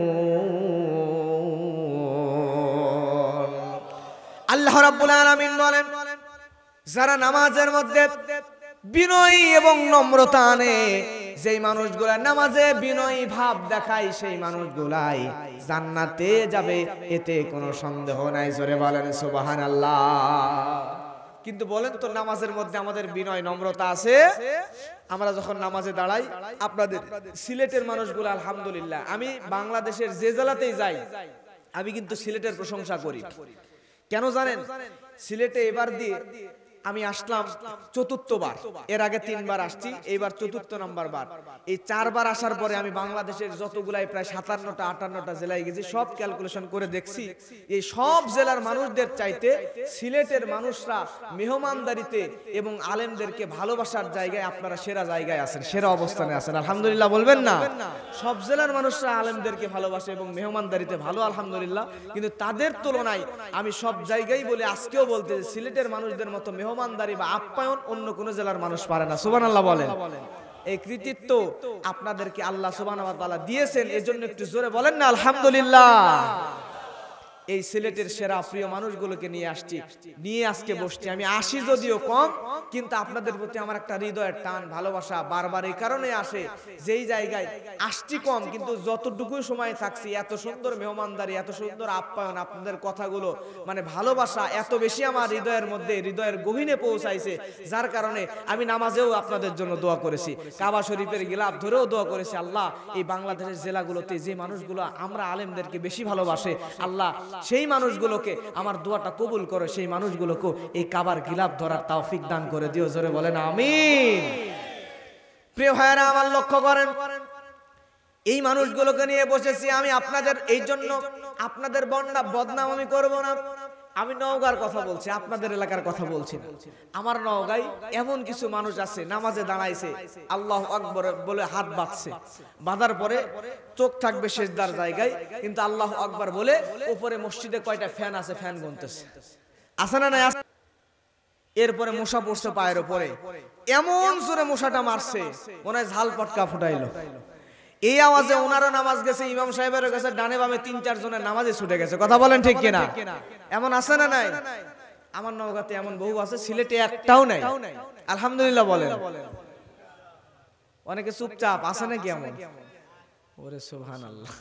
আল্লাহ রাব্বুল আলামিন বলেন যারা নামাজের মধ্যে বিনয়ী এবং নম্রতা আনে যেই মানুষগুলা নামাজে বিনয়ী ভাব দেখায় সেই মানুষগুলাই জান্নাতে যাবে এতে কোনো সন্দেহ নাই জোরে বলেন সুবাহান কিন্তু বলেন তো নামাজের মধ্যে আমাদের বিনয় নম্রতা আছে আমরা যখন নামাজে দাঁড়াই আপনাদের সিলেটের মানুষগুলো আলহামদুলিল্লাহ আমি বাংলাদেশের যে জেলাতেই যাই আমি কিন্তু সিলেটের প্রশংসা করি কেন জানেন সিলেটে এবার দিয়ে আমি আসলাম চতুর্থবার এর আগে তিনবার আসছি এইবার চতুর্থ নাম্বার বার এই চারবার আসার পরে আমি বাংলাদেশের যতগুলাই প্রায় সাতান্নটা আটান্নটা জেলায় গেছি সব ক্যালকুলেশন করে দেখছি এই সব জেলার মানুষদের চাইতে সিলেটের মানুষরা মেহমানদারিতে এবং আলেমদেরকে ভালোবাসার জায়গায় আপনারা সেরা জায়গায় আছেন সেরা অবস্থানে আছেন আলহামদুলিল্লাহ বলবেন না সব জেলার মানুষরা আলেমদেরকে ভালোবাসে এবং মেহমানদারিতে ভালো আলহামদুলিল্লাহ কিন্তু তাদের তুলনায় আমি সব জায়গায় বলে আজকেও বলতে সিলেটের মানুষদের মতো মেহমান মেহমানদারি বা আপ্যায়ন অন্য কোনো জেলার মানুষ পারে না সুবান আল্লাহ বলেন এই কৃতিত্ব আপনাদেরকে আল্লাহ সুবান দিয়েছেন এজন্য একটু জোরে বলেন না আলহামদুলিল্লাহ এই সিলেটের সেরা প্রিয় মানুষগুলোকে নিয়ে আসছি নিয়ে আজকে বসছি আমি আসি যদিও কম কিন্তু আপনাদের প্রতি আমার একটা হৃদয়ের টান ভালোবাসা বারবার এই কারণে আসে যেই জায়গায় আসছি কম কিন্তু যতটুকু সময় থাকছি এত সুন্দর মেহমানদারি এত সুন্দর আপ্যায়ন আপনাদের কথাগুলো মানে ভালোবাসা এত বেশি আমার হৃদয়ের মধ্যে হৃদয়ের গভীরে পৌঁছাইছে যার কারণে আমি নামাজেও আপনাদের জন্য দোয়া করেছি কাবা শরীফের গিলাপ ধরেও দোয়া করেছি আল্লাহ এই বাংলাদেশের জেলাগুলোতে যে মানুষগুলো আমরা আলেমদেরকে বেশি ভালোবাসে আল্লাহ সেই মানুষগুলোকে আমার দোয়াটা কবুল করে সেই মানুষগুলোকে এই কাবার গিলাপ ধরার তাওফিক দান করে দিও জোরে বলেন আমি প্রিয় ভাইয়েরা আমার লক্ষ্য করেন এই মানুষগুলোকে নিয়ে বসেছি আমি আপনাদের এই জন্য আপনাদের বন্যা বদনাম আমি করবো না আমি নওগার কথা বলছি আপনাদের এলাকার কথা বলছি না আমার নওগায় এমন কিছু মানুষ আছে নামাজে দাঁড়াইছে আল্লাহ আকবর বলে হাত বাঁধছে বাঁধার পরে চোখ থাকবে শেষদার জায়গায় কিন্তু আল্লাহ আকবর বলে উপরে মসজিদে কয়টা ফ্যান আছে ফ্যান গুনতেছে আছে না নাই এরপরে মশা পড়ছে পায়ের উপরে এমন জোরে মশাটা মারছে মনে হয় ঝাল পটকা ফুটাইলো এই আওয়াজে ওনারও নামাজ গেছে ইমাম সাহেবের কাছে ডানে বামে তিন চার জনের নামাজে ছুটে গেছে কথা বলেন ঠিক কিনা এমন আছে না নাই আমার নৌকাতে এমন বহু আছে সিলেটে একটাও নাই আলহামদুলিল্লাহ বলেন অনেকে চুপচাপ আছে নাকি এমন ওরে সুহান আল্লাহ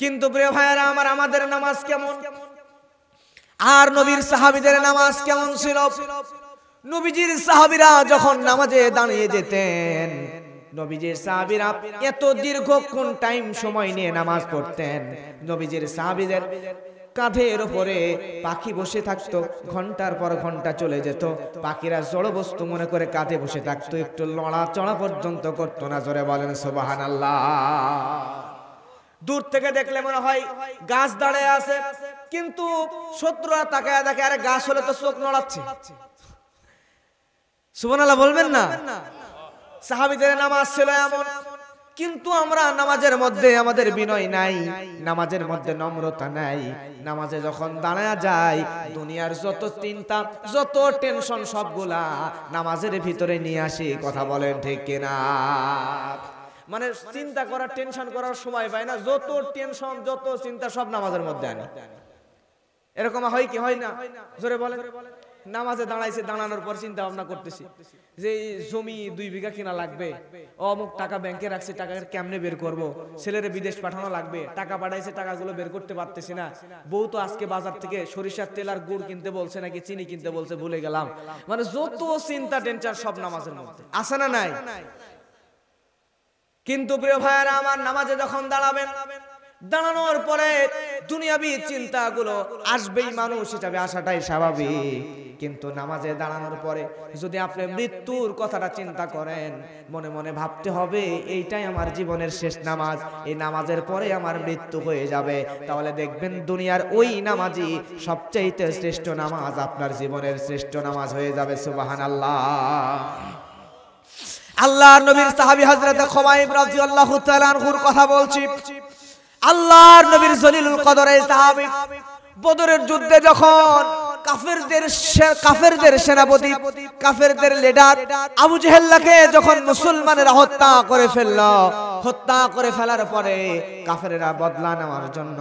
কিন্তু প্রিয় ভাইয়ারা আমার আমাদের নামাজ কেমন আর নবীর সাহাবিদের নামাজ কেমন ছিল নবীজির সাহাবিরা যখন নামাজে দাঁড়িয়ে যেতেন নবীজির সাহাবিরা এত দীর্ঘক্ষণ টাইম সময় নিয়ে নামাজ পড়তেন নবীজির সাহাবিদের কাঁধের ওপরে পাখি বসে থাকতো ঘন্টার পর ঘন্টা চলে যেত পাখিরা জড় বস্তু মনে করে কাঁধে বসে থাকতো একটু লড়াচড়া পর্যন্ত করতো না জোরে বলেন সোবাহান দূর থেকে দেখলে মনে হয় গাছ দাঁড়ায় আছে কিন্তু শত্রুরা তাকে দেখে আরে গাছ হলে তো চোখ নড়াচ্ছে সুবনালা বলবেন না সাহাবিদের নামাজ ছিল এমন কিন্তু আমরা নামাজের মধ্যে আমাদের বিনয় নাই নামাজের মধ্যে নম্রতা নাই নামাজে যখন দাঁড়ায় যায় দুনিয়ার যত চিন্তা যত টেনশন সবগুলা নামাজের ভিতরে নিয়ে আসি কথা বলেন ঠিক কিনা মানে চিন্তা করার টেনশন করার সময় পায় না যত টেনশন যত চিন্তা সব নামাজের মধ্যে আনি এরকম হয় কি হয় না জোরে বলেন নামাজে দাঁড়াইছে দাঁড়ানোর পর চিন্তা ভাবনা করতেছি যে জমি দুই বিঘা কিনা লাগবে অমুক টাকা ব্যাংকে রাখছে টাকা কেমনে বের করব। ছেলের বিদেশ পাঠানো লাগবে টাকা পাঠাইছে টাকাগুলো বের করতে পারতেছি না বউ তো আজকে বাজার থেকে সরিষার তেল আর গুড় কিনতে বলছে নাকি চিনি কিনতে বলছে ভুলে গেলাম মানে যত চিন্তা টেনচার সব নামাজের মধ্যে আসে না নাই কিন্তু প্রিয় ভাইয়ারা আমার নামাজে যখন দাঁড়াবেন দাঁড়ানোর পরে দুনিয়াবি চিন্তা গুলো আসবেই মানুষ হিসাবে আসাটাই স্বাভাবিক কিন্তু নামাজে দাঁড়ানোর পরে যদি আপনি মৃত্যুর কথাটা চিন্তা করেন মনে মনে ভাবতে হবে এইটাই আমার জীবনের শেষ নামাজ এই নামাজের পরে আমার মৃত্যু হয়ে যাবে তাহলে দেখবেন দুনিয়ার ওই নামাজই সবচেয়েতে শ্রেষ্ঠ নামাজ আপনার জীবনের শ্রেষ্ঠ নামাজ হয়ে যাবে সুবাহান আল্লাহ আল্লাহ নবীর সাহাবি হজরত খোমাইব রাজিউল্লাহ তাআলার কথা বলছি আল্লাহর নবীর জলিলুল কদরের সাহাবী বদরের যুদ্ধে যখন কাফেরদের কাফেরদের সেনাপতি কাফেরদের লিডার আবু জেহেল্লাকে যখন মুসলমানেরা হত্যা করে ফেললো হত্যা করে ফেলার পরে কাফেরেরা বদলা নেওয়ার জন্য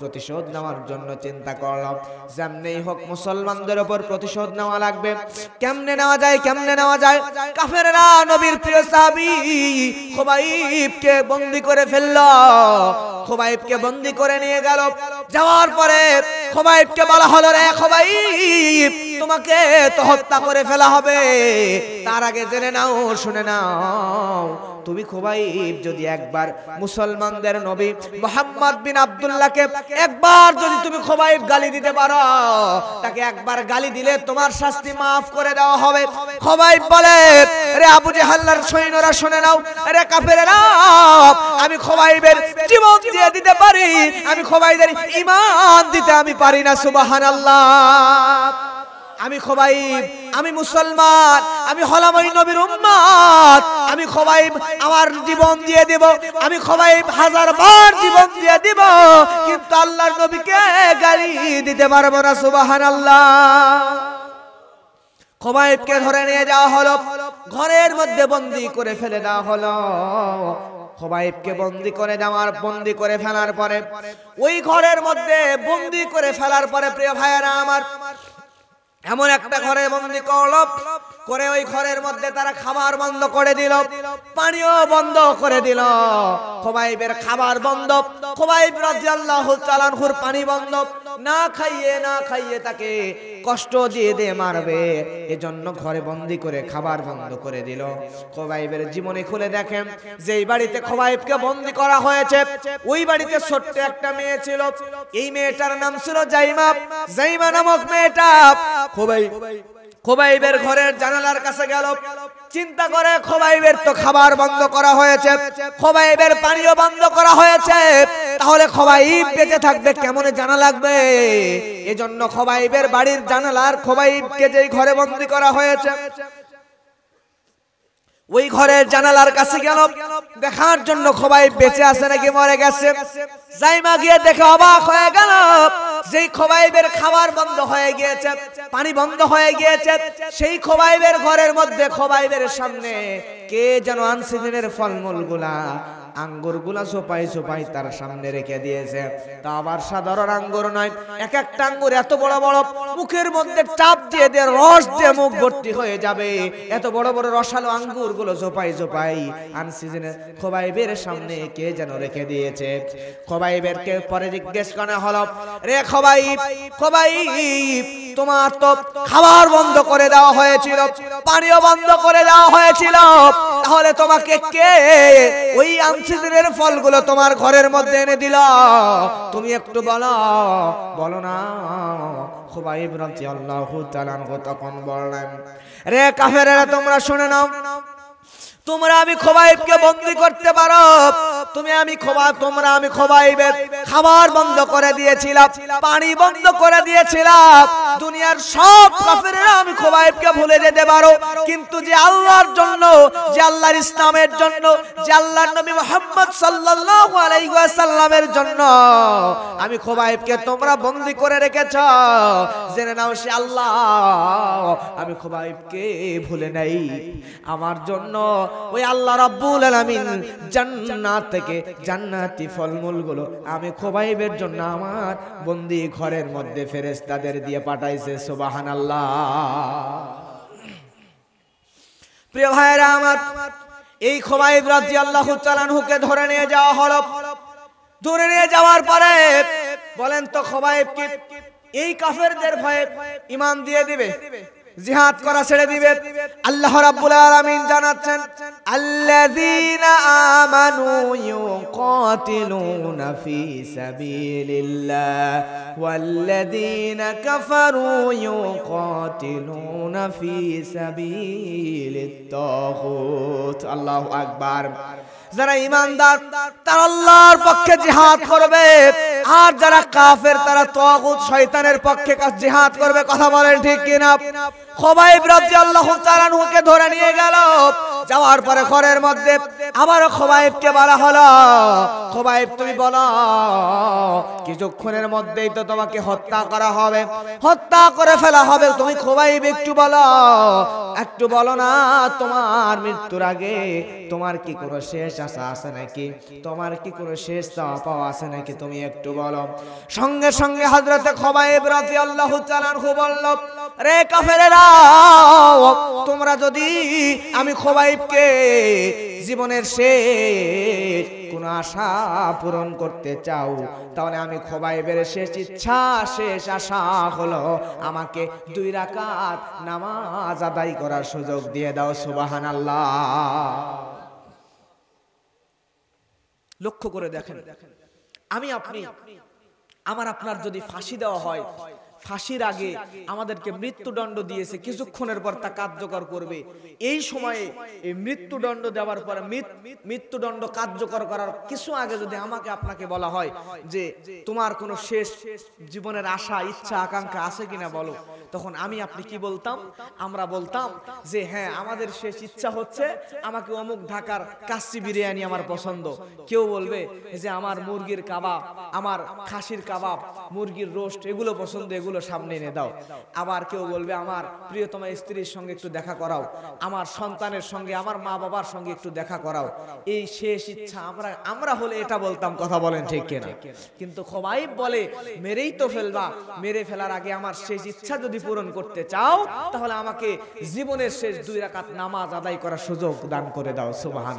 প্রতিশোধ নেওয়ার জন্য চিন্তা করলাম যেমনেই হোক মুসলমানদের ওপর প্রতিশোধ নেওয়া লাগবে কেমনে নেওয়া যায় কেমনে নেওয়া যায় কাফেরা নবীর প্রিয় সাহাবি খোবাইবকে বন্দি করে ফেলল খোবাইবকে বন্দি করে নিয়ে গেল যাওয়ার পরে খোবাইবকে বলা হলো রে খোবাইব তোমাকে তো হত্যা করে ফেলা হবে তার আগে জেনে নাও শুনে নাও তুমি খোবাইব যদি একবার মুসলমানদের নবী মোহাম্মদ বিন আবদুল্লাহকে একবার যদি তুমি খোবাইব গালি দিতে পারো তাকে একবার গালি দিলে তোমার শাস্তি মাফ করে দেওয়া হবে খোবাইব বলে রে আবু জেহাল্লার সৈন্যরা শুনে নাও রে কাফেরেরা আমি খুবাইবের জীবন দিয়ে দিতে পারি আমি খুবাইদের ইমান দিতে আমি পারি না সুবহানাল্লাহ আমি খোবাইব আমি মুসলমান আমি হলামাই নবীর উম্মাদ আমি খোবাইব আমার জীবন দিয়ে দেব আমি খোবাইব হাজার বার জীবন দিয়ে দেব কিন্তু আল্লাহর নবীকে গালি দিতে পারবো না সুবহানাল্লাহ খোবাইবকে ধরে নিয়ে যাওয়া হলো ঘরের মধ্যে বন্দি করে ফেলে দেওয়া হলো খোবাইবকে বন্দি করে দেওয়ার বন্দি করে ফেলার পরে ওই ঘরের মধ্যে বন্দি করে ফেলার পরে প্রিয় ভাইয়েরা আমার এমন একটা ঘরে বন্দি করল করে ওই ঘরের মধ্যে তারা খাবার বন্ধ করে দিল পানিও বন্ধ করে দিল খোবাইবের খাবার বন্ধ খোবাইব রাজিয়াল্লাহ চালানহুর পানি বন্ধ না খাইয়ে না খাইয়ে তাকে কষ্ট দিয়ে দিয়ে মারবে এজন্য ঘরে বন্দি করে খাবার বন্ধ করে দিল খোবাইবের জীবনে খুলে দেখেন যেই বাড়িতে খোবাইবকে বন্দি করা হয়েছে ওই বাড়িতে ছোট্ট একটা মেয়ে ছিল এই মেয়েটার নাম ছিল জাইমা জাইমা নামক মেয়েটা খোবাই খোবাইবের ঘরের জানালার কাছে গেল চিন্তা করে খোবাইবের তো খাবার বন্ধ করা হয়েছে খোবাইবের পানিও বন্ধ করা হয়েছে তাহলে খবাইব বেঁচে থাকবে কেমন জানা লাগবে এজন্য খবাইবের বাড়ির জানালার খবাইবকে যেই ঘরে বন্দি করা হয়েছে ওই ঘরের জানালার কাছে গেল দেখার জন্য খোবাই বেঁচে আছে নাকি মরে গেছে জাইমা গিয়ে দেখে অবাক হয়ে গেল যেই খবাইবের খাবার বন্ধ হয়ে গিয়েছে পানি বন্ধ হয়ে গিয়েছে সেই খবাইবের ঘরের মধ্যে খবাইবের সামনে কে যেন আনসিদিনের ফলমূল গুলা আঙ্গুরগুলা সোপাই সোপাই তার সামনে রেখে দিয়েছে তা আবার সাধারণ আঙ্গুর নয় এক একটা আঙ্গুর এত বড় বড় মুখের মধ্যে চাপ দিয়ে দিয়ে রস দিয়ে মুখ ভর্তি হয়ে যাবে এত বড় বড় রসালো আঙ্গুর গুলো জোপাই জোপাই আনসিজনে খোবাইবের সামনে কে যেন রেখে দিয়েছে খোবাইবের কে পরে জিজ্ঞেস করে হলো রে খোবাইব খোবাইব তোমার তো খাবার বন্ধ করে দেওয়া হয়েছিল পানিও বন্ধ করে দেওয়া হয়েছিল তাহলে তোমাকে কে ওই আনসি সিঁদুরের ফলগুলো তোমার ঘরের মধ্যে এনে দিল তুমি একটু বলো বলো না খুবাইব রাজি আল্লাহ তখন বললেন রে কাফেরেরা তোমরা শুনে নাও তোমরা আমি খোবাইবকে বন্দি করতে পারো তুমি আমি খোবা তোমরা আমি খোবাইবের খাবার বন্ধ করে দিয়েছিলাম পানি বন্ধ করে দিয়েছিলাম দুনিয়ার সব কাফেরেরা আমি খোবাইবকে ভুলে যেতে পারো কিন্তু যে আল্লাহর জন্য যে আল্লাহর ইসলামের জন্য যে আল্লাহর নবী মোহাম্মদ সাল্লাল্লাহু আলাইহি ওয়াসাল্লামের জন্য আমি খোবাইবকে তোমরা বন্দি করে রেখেছ জেনে নাও সে আল্লাহ আমি খোবাইবকে ভুলে নাই আমার জন্য ওই আল্লাহ রাব্বুল আলামিন জান্নাত থেকে জান্নাতি ফলমূল গুলো আমি খোবাইবের জন্য আমার বন্দি ঘরের মধ্যে ফেরেশতাদের দিয়ে পাঠাইছে সুবহানাল্লাহ প্রিয় ভাইরা আমার এই খোবাইব রাদিয়াল্লাহু তাআলাহুকে ধরে নিয়ে যাওয়া হলো ধরে নিয়ে যাওয়ার পরে বলেন তো খোবাইব কি এই কাফেরদের ভয়ে ইমান দিয়ে দিবে জিহাদ করা ছেড়ে দিবে আল্লাহ রাব্বুল আলামিন জানাচ্ছেন আল্লাযীনা আমানু ইউকাতিলুনা ফী সাবিলিল্লাহ ওয়াল্লাযীনা কাফারু ইউকাতিলুনা ফী সাবিলিত তাগুত আল্লাহু আকবার যারা ইমানদার তারা আল্লাহর পক্ষে জিহাদ করবে আর যারা কাফের তারা তাগুত শয়তানের পক্ষে জিহাদ করবে কথা বলেন ঠিক কিনা খোবাইব ধরে নিয়ে গেল যাওয়ার পরে ঘরের মধ্যে আবার খোবাইবকে বলা হলো খোবাইব তুমি বলো কিছুক্ষণের মধ্যেই তো তোমাকে হত্যা করা হবে হত্যা করে ফেলা হবে তুমি খোবাইব একটু বলো একটু বলো না তোমার মৃত্যুর আগে তোমার কি কোনো শেষ আশা আছে নাকি তোমার কি কোনো শেষ চাওয়া পাওয়া আছে নাকি তুমি একটু বলো সঙ্গে সঙ্গে হাজরতে খোবাইব রাজি আল্লাহ তালানহু বলল রে কাফেরেরা তোমরা যদি আমি খোবাইবকে জীবনের শেষ কোন আশা পূরণ করতে চাও তাহলে আমি খোবাইবের শেষ ইচ্ছা শেষ আশা হলো আমাকে দুই রাকাত নামাজ আদায় করার সুযোগ দিয়ে দাও সুবাহান আল্লাহ লক্ষ্য করে দেখেন আমি আপনি আমার আপনার যদি ফাঁসি দেওয়া হয় ফাঁসির আগে আমাদেরকে মৃত্যুদণ্ড দিয়েছে কিছুক্ষণের পর তা কার্যকর করবে এই সময়ে এই মৃত্যুদণ্ড দেওয়ার পর মৃত্যুদণ্ড কার্যকর করার কিছু আগে যদি আমাকে আপনাকে বলা হয় যে তোমার কোনো শেষ জীবনের আশা ইচ্ছা আকাঙ্ক্ষা আছে কিনা বলো তখন আমি আপনি কি বলতাম আমরা বলতাম যে হ্যাঁ আমাদের শেষ ইচ্ছা হচ্ছে আমাকে অমুক ঢাকার কাশি বিরিয়ানি আমার পছন্দ কেউ বলবে যে আমার মুরগির কাবাব আমার খাসির কাবাব মুরগির রোস্ট এগুলো পছন্দ এগুলো সামনে এনে দাও আবার কেউ বলবে আমার প্রিয়তম স্ত্রীর সঙ্গে একটু দেখা করাও আমার সন্তানের সঙ্গে আমার মা বাবার সঙ্গে একটু দেখা করাও এই শেষ ইচ্ছা আমরা আমরা হলে এটা বলতাম কথা বলেন ঠিক কিনা কিন্তু খোবাইব বলে মেরেই তো ফেলবা মেরে ফেলার আগে আমার শেষ ইচ্ছা যদি যদি পূরণ করতে চাও তাহলে আমাকে জীবনের শেষ দুই রাকাত নামাজ আদায় করার সুযোগ দান করে দাও সুবাহান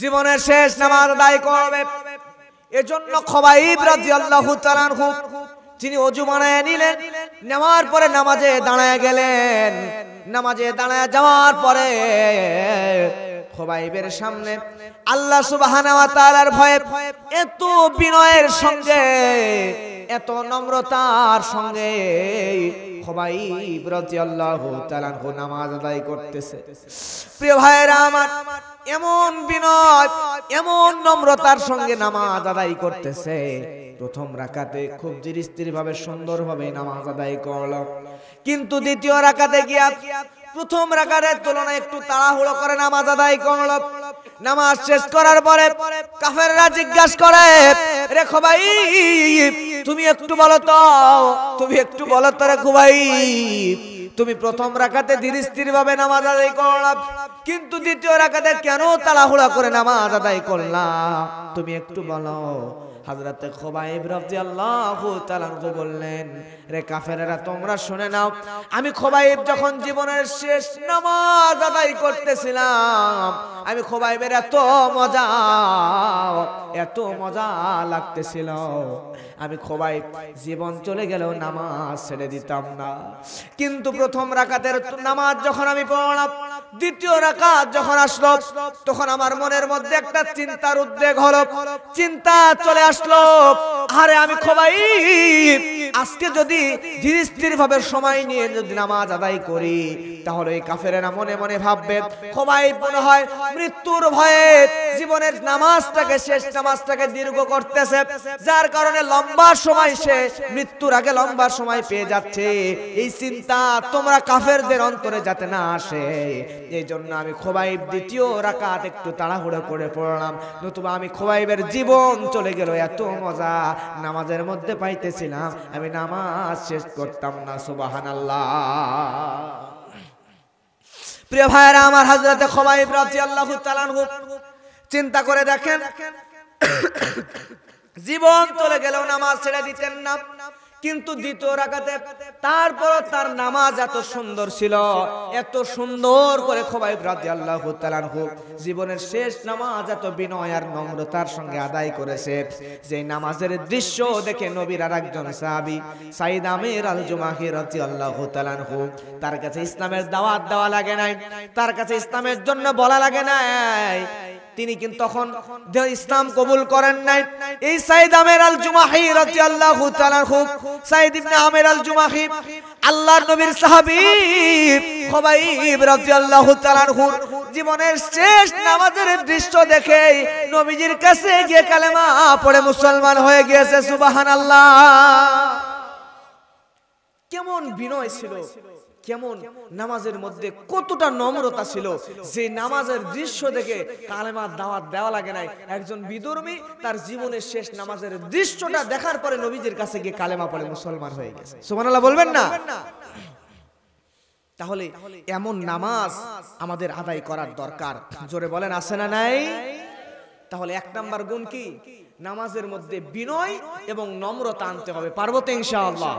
জীবনের শেষ নামাজ আদায় করবে এজন্য খবাই রাজি আল্লাহ তিনি অজু বানায় নিলেন নেওয়ার পরে নামাজে দাঁড়ায় গেলেন নামাজে দাঁড়ায় যাওয়ার পরে খোবাইবের সামনে আল্লাহ সুবাহানার ভয়ে এত বিনয়ের সঙ্গে এত নম্রতার সঙ্গে এমন নম্রতার সঙ্গে নামাজ আদায় করতেছে প্রথম খুব নামাজ কিন্তু দ্বিতীয় রাকাতে গিয়া প্রথম রাকারের তুলনায় একটু তাড়াহুড়ো করে নামাজ আদায় করল নামাজ শেষ করার পরে কাফেররা জিজ্ঞাসা করে রে খোবাই তুমি একটু বলো তো তুমি একটু বলো তো রে খোবাই তুমি প্রথম রাখাতে ধীর স্থির ভাবে নামাজ আদায় করলাম কিন্তু দ্বিতীয় রাখাতে কেন তাড়াহুড়া করে নামাজ আদায় করলাম তুমি একটু বলো হাজরাতে খোবাইব রফতি আল্লাহ তালানকু বললেন রে কাফেরেরা তোমরা শুনে নাও আমি খোবাইব যখন জীবনের শেষ নামাজ আদায় করতেছিলাম আমি খোবাইবের এত মজা এত মজা লাগতেছিল আমি খোবাই জীবন চলে গেলেও নামাজ ছেড়ে দিতাম না কিন্তু প্রথম রাকাতের নামাজ যখন আমি পড়লাম দ্বিতীয় রাকাত যখন আসলো তখন আমার মনের মধ্যে একটা চিন্তার উদ্বেগ হলো চিন্তা চলে আসলো আরে আমি খোবাই আজকে যদি ধীর ভাবে সময় নিয়ে যদি নামাজ আদায় করি তাহলে এই কাফেরেরা মনে মনে ভাববে ক্ষমাই মনে হয় মৃত্যুর ভয়ে জীবনের নামাজটাকে শেষ নামাজটাকে দীর্ঘ করতেছে যার কারণে লম্বা সময় সে মৃত্যুর আগে লম্বা সময় পেয়ে যাচ্ছে এই চিন্তা তোমরা কাফেরদের অন্তরে যাতে না আসে এই জন্য আমি খোবাইব দ্বিতীয় রাকাত একটু তাড়াহুড়ো করে পড়লাম নতুবা আমি খোবাইবের জীবন চলে গেল এত মজা নামাজের মধ্যে পাইতেছিলাম আমি নামাজ শেষ করতাম না সুবাহান প্রিয় ভাইরা আমার হাজরাতে খবাই রাজি আল্লাহ চিন্তা করে দেখেন জীবন চলে গেলেও নামাজ ছেড়ে দিতেন না কিন্তু দ্বিতীয় রাখাতে তারপর তার নামাজ এত সুন্দর ছিল এত সুন্দর করে খোবাই রাজি আল্লাহ জীবনের শেষ নামাজ এত বিনয় আর নম্রতার সঙ্গে আদায় করেছে যে নামাজের দৃশ্য দেখে নবীর আর একজন সাহাবি সাইদ আমির আল জুমাহি রাজি আল্লাহ তার কাছে ইসলামের দাওয়াত দেওয়া লাগে নাই তার কাছে ইসলামের জন্য বলা লাগে নাই তিনি কিন্তু তখন ইসলাম কবুল করেন নাই এই সাইদ আমের আল জুমাহি রাদিয়াল্লাহু তাআলা খুব সাইদ ইবনে আমের আল জুমাহি আল্লাহর নবীর সাহাবী খবাইব রাদিয়াল্লাহু তাআলা জীবনের শেষ নামাজের দৃশ্য দেখে নবীজির কাছে গিয়ে কালেমা পড়ে মুসলমান হয়ে গিয়েছে সুবহানাল্লাহ কেমন বিনয় ছিল কেমন নামাজের মধ্যে কতটা নম্রতা ছিল যে নামাজের দৃশ্য দেখে কালেমার দাওয়াত দেওয়া লাগে নাই একজন বিদর্মী তার জীবনের শেষ নামাজের দৃশ্যটা দেখার পরে নবীজির কাছে গিয়ে কালেমা পড়ে মুসলমান হয়ে গেছে সুবহানাল্লাহ বলবেন না তাহলে এমন নামাজ আমাদের আদায় করার দরকার জোরে বলেন আছে না নাই তাহলে এক নাম্বার গুণ কি নামাজের মধ্যে বিনয় এবং নম্রতা আনতে হবে পার্বতে ইনশাআল্লাহ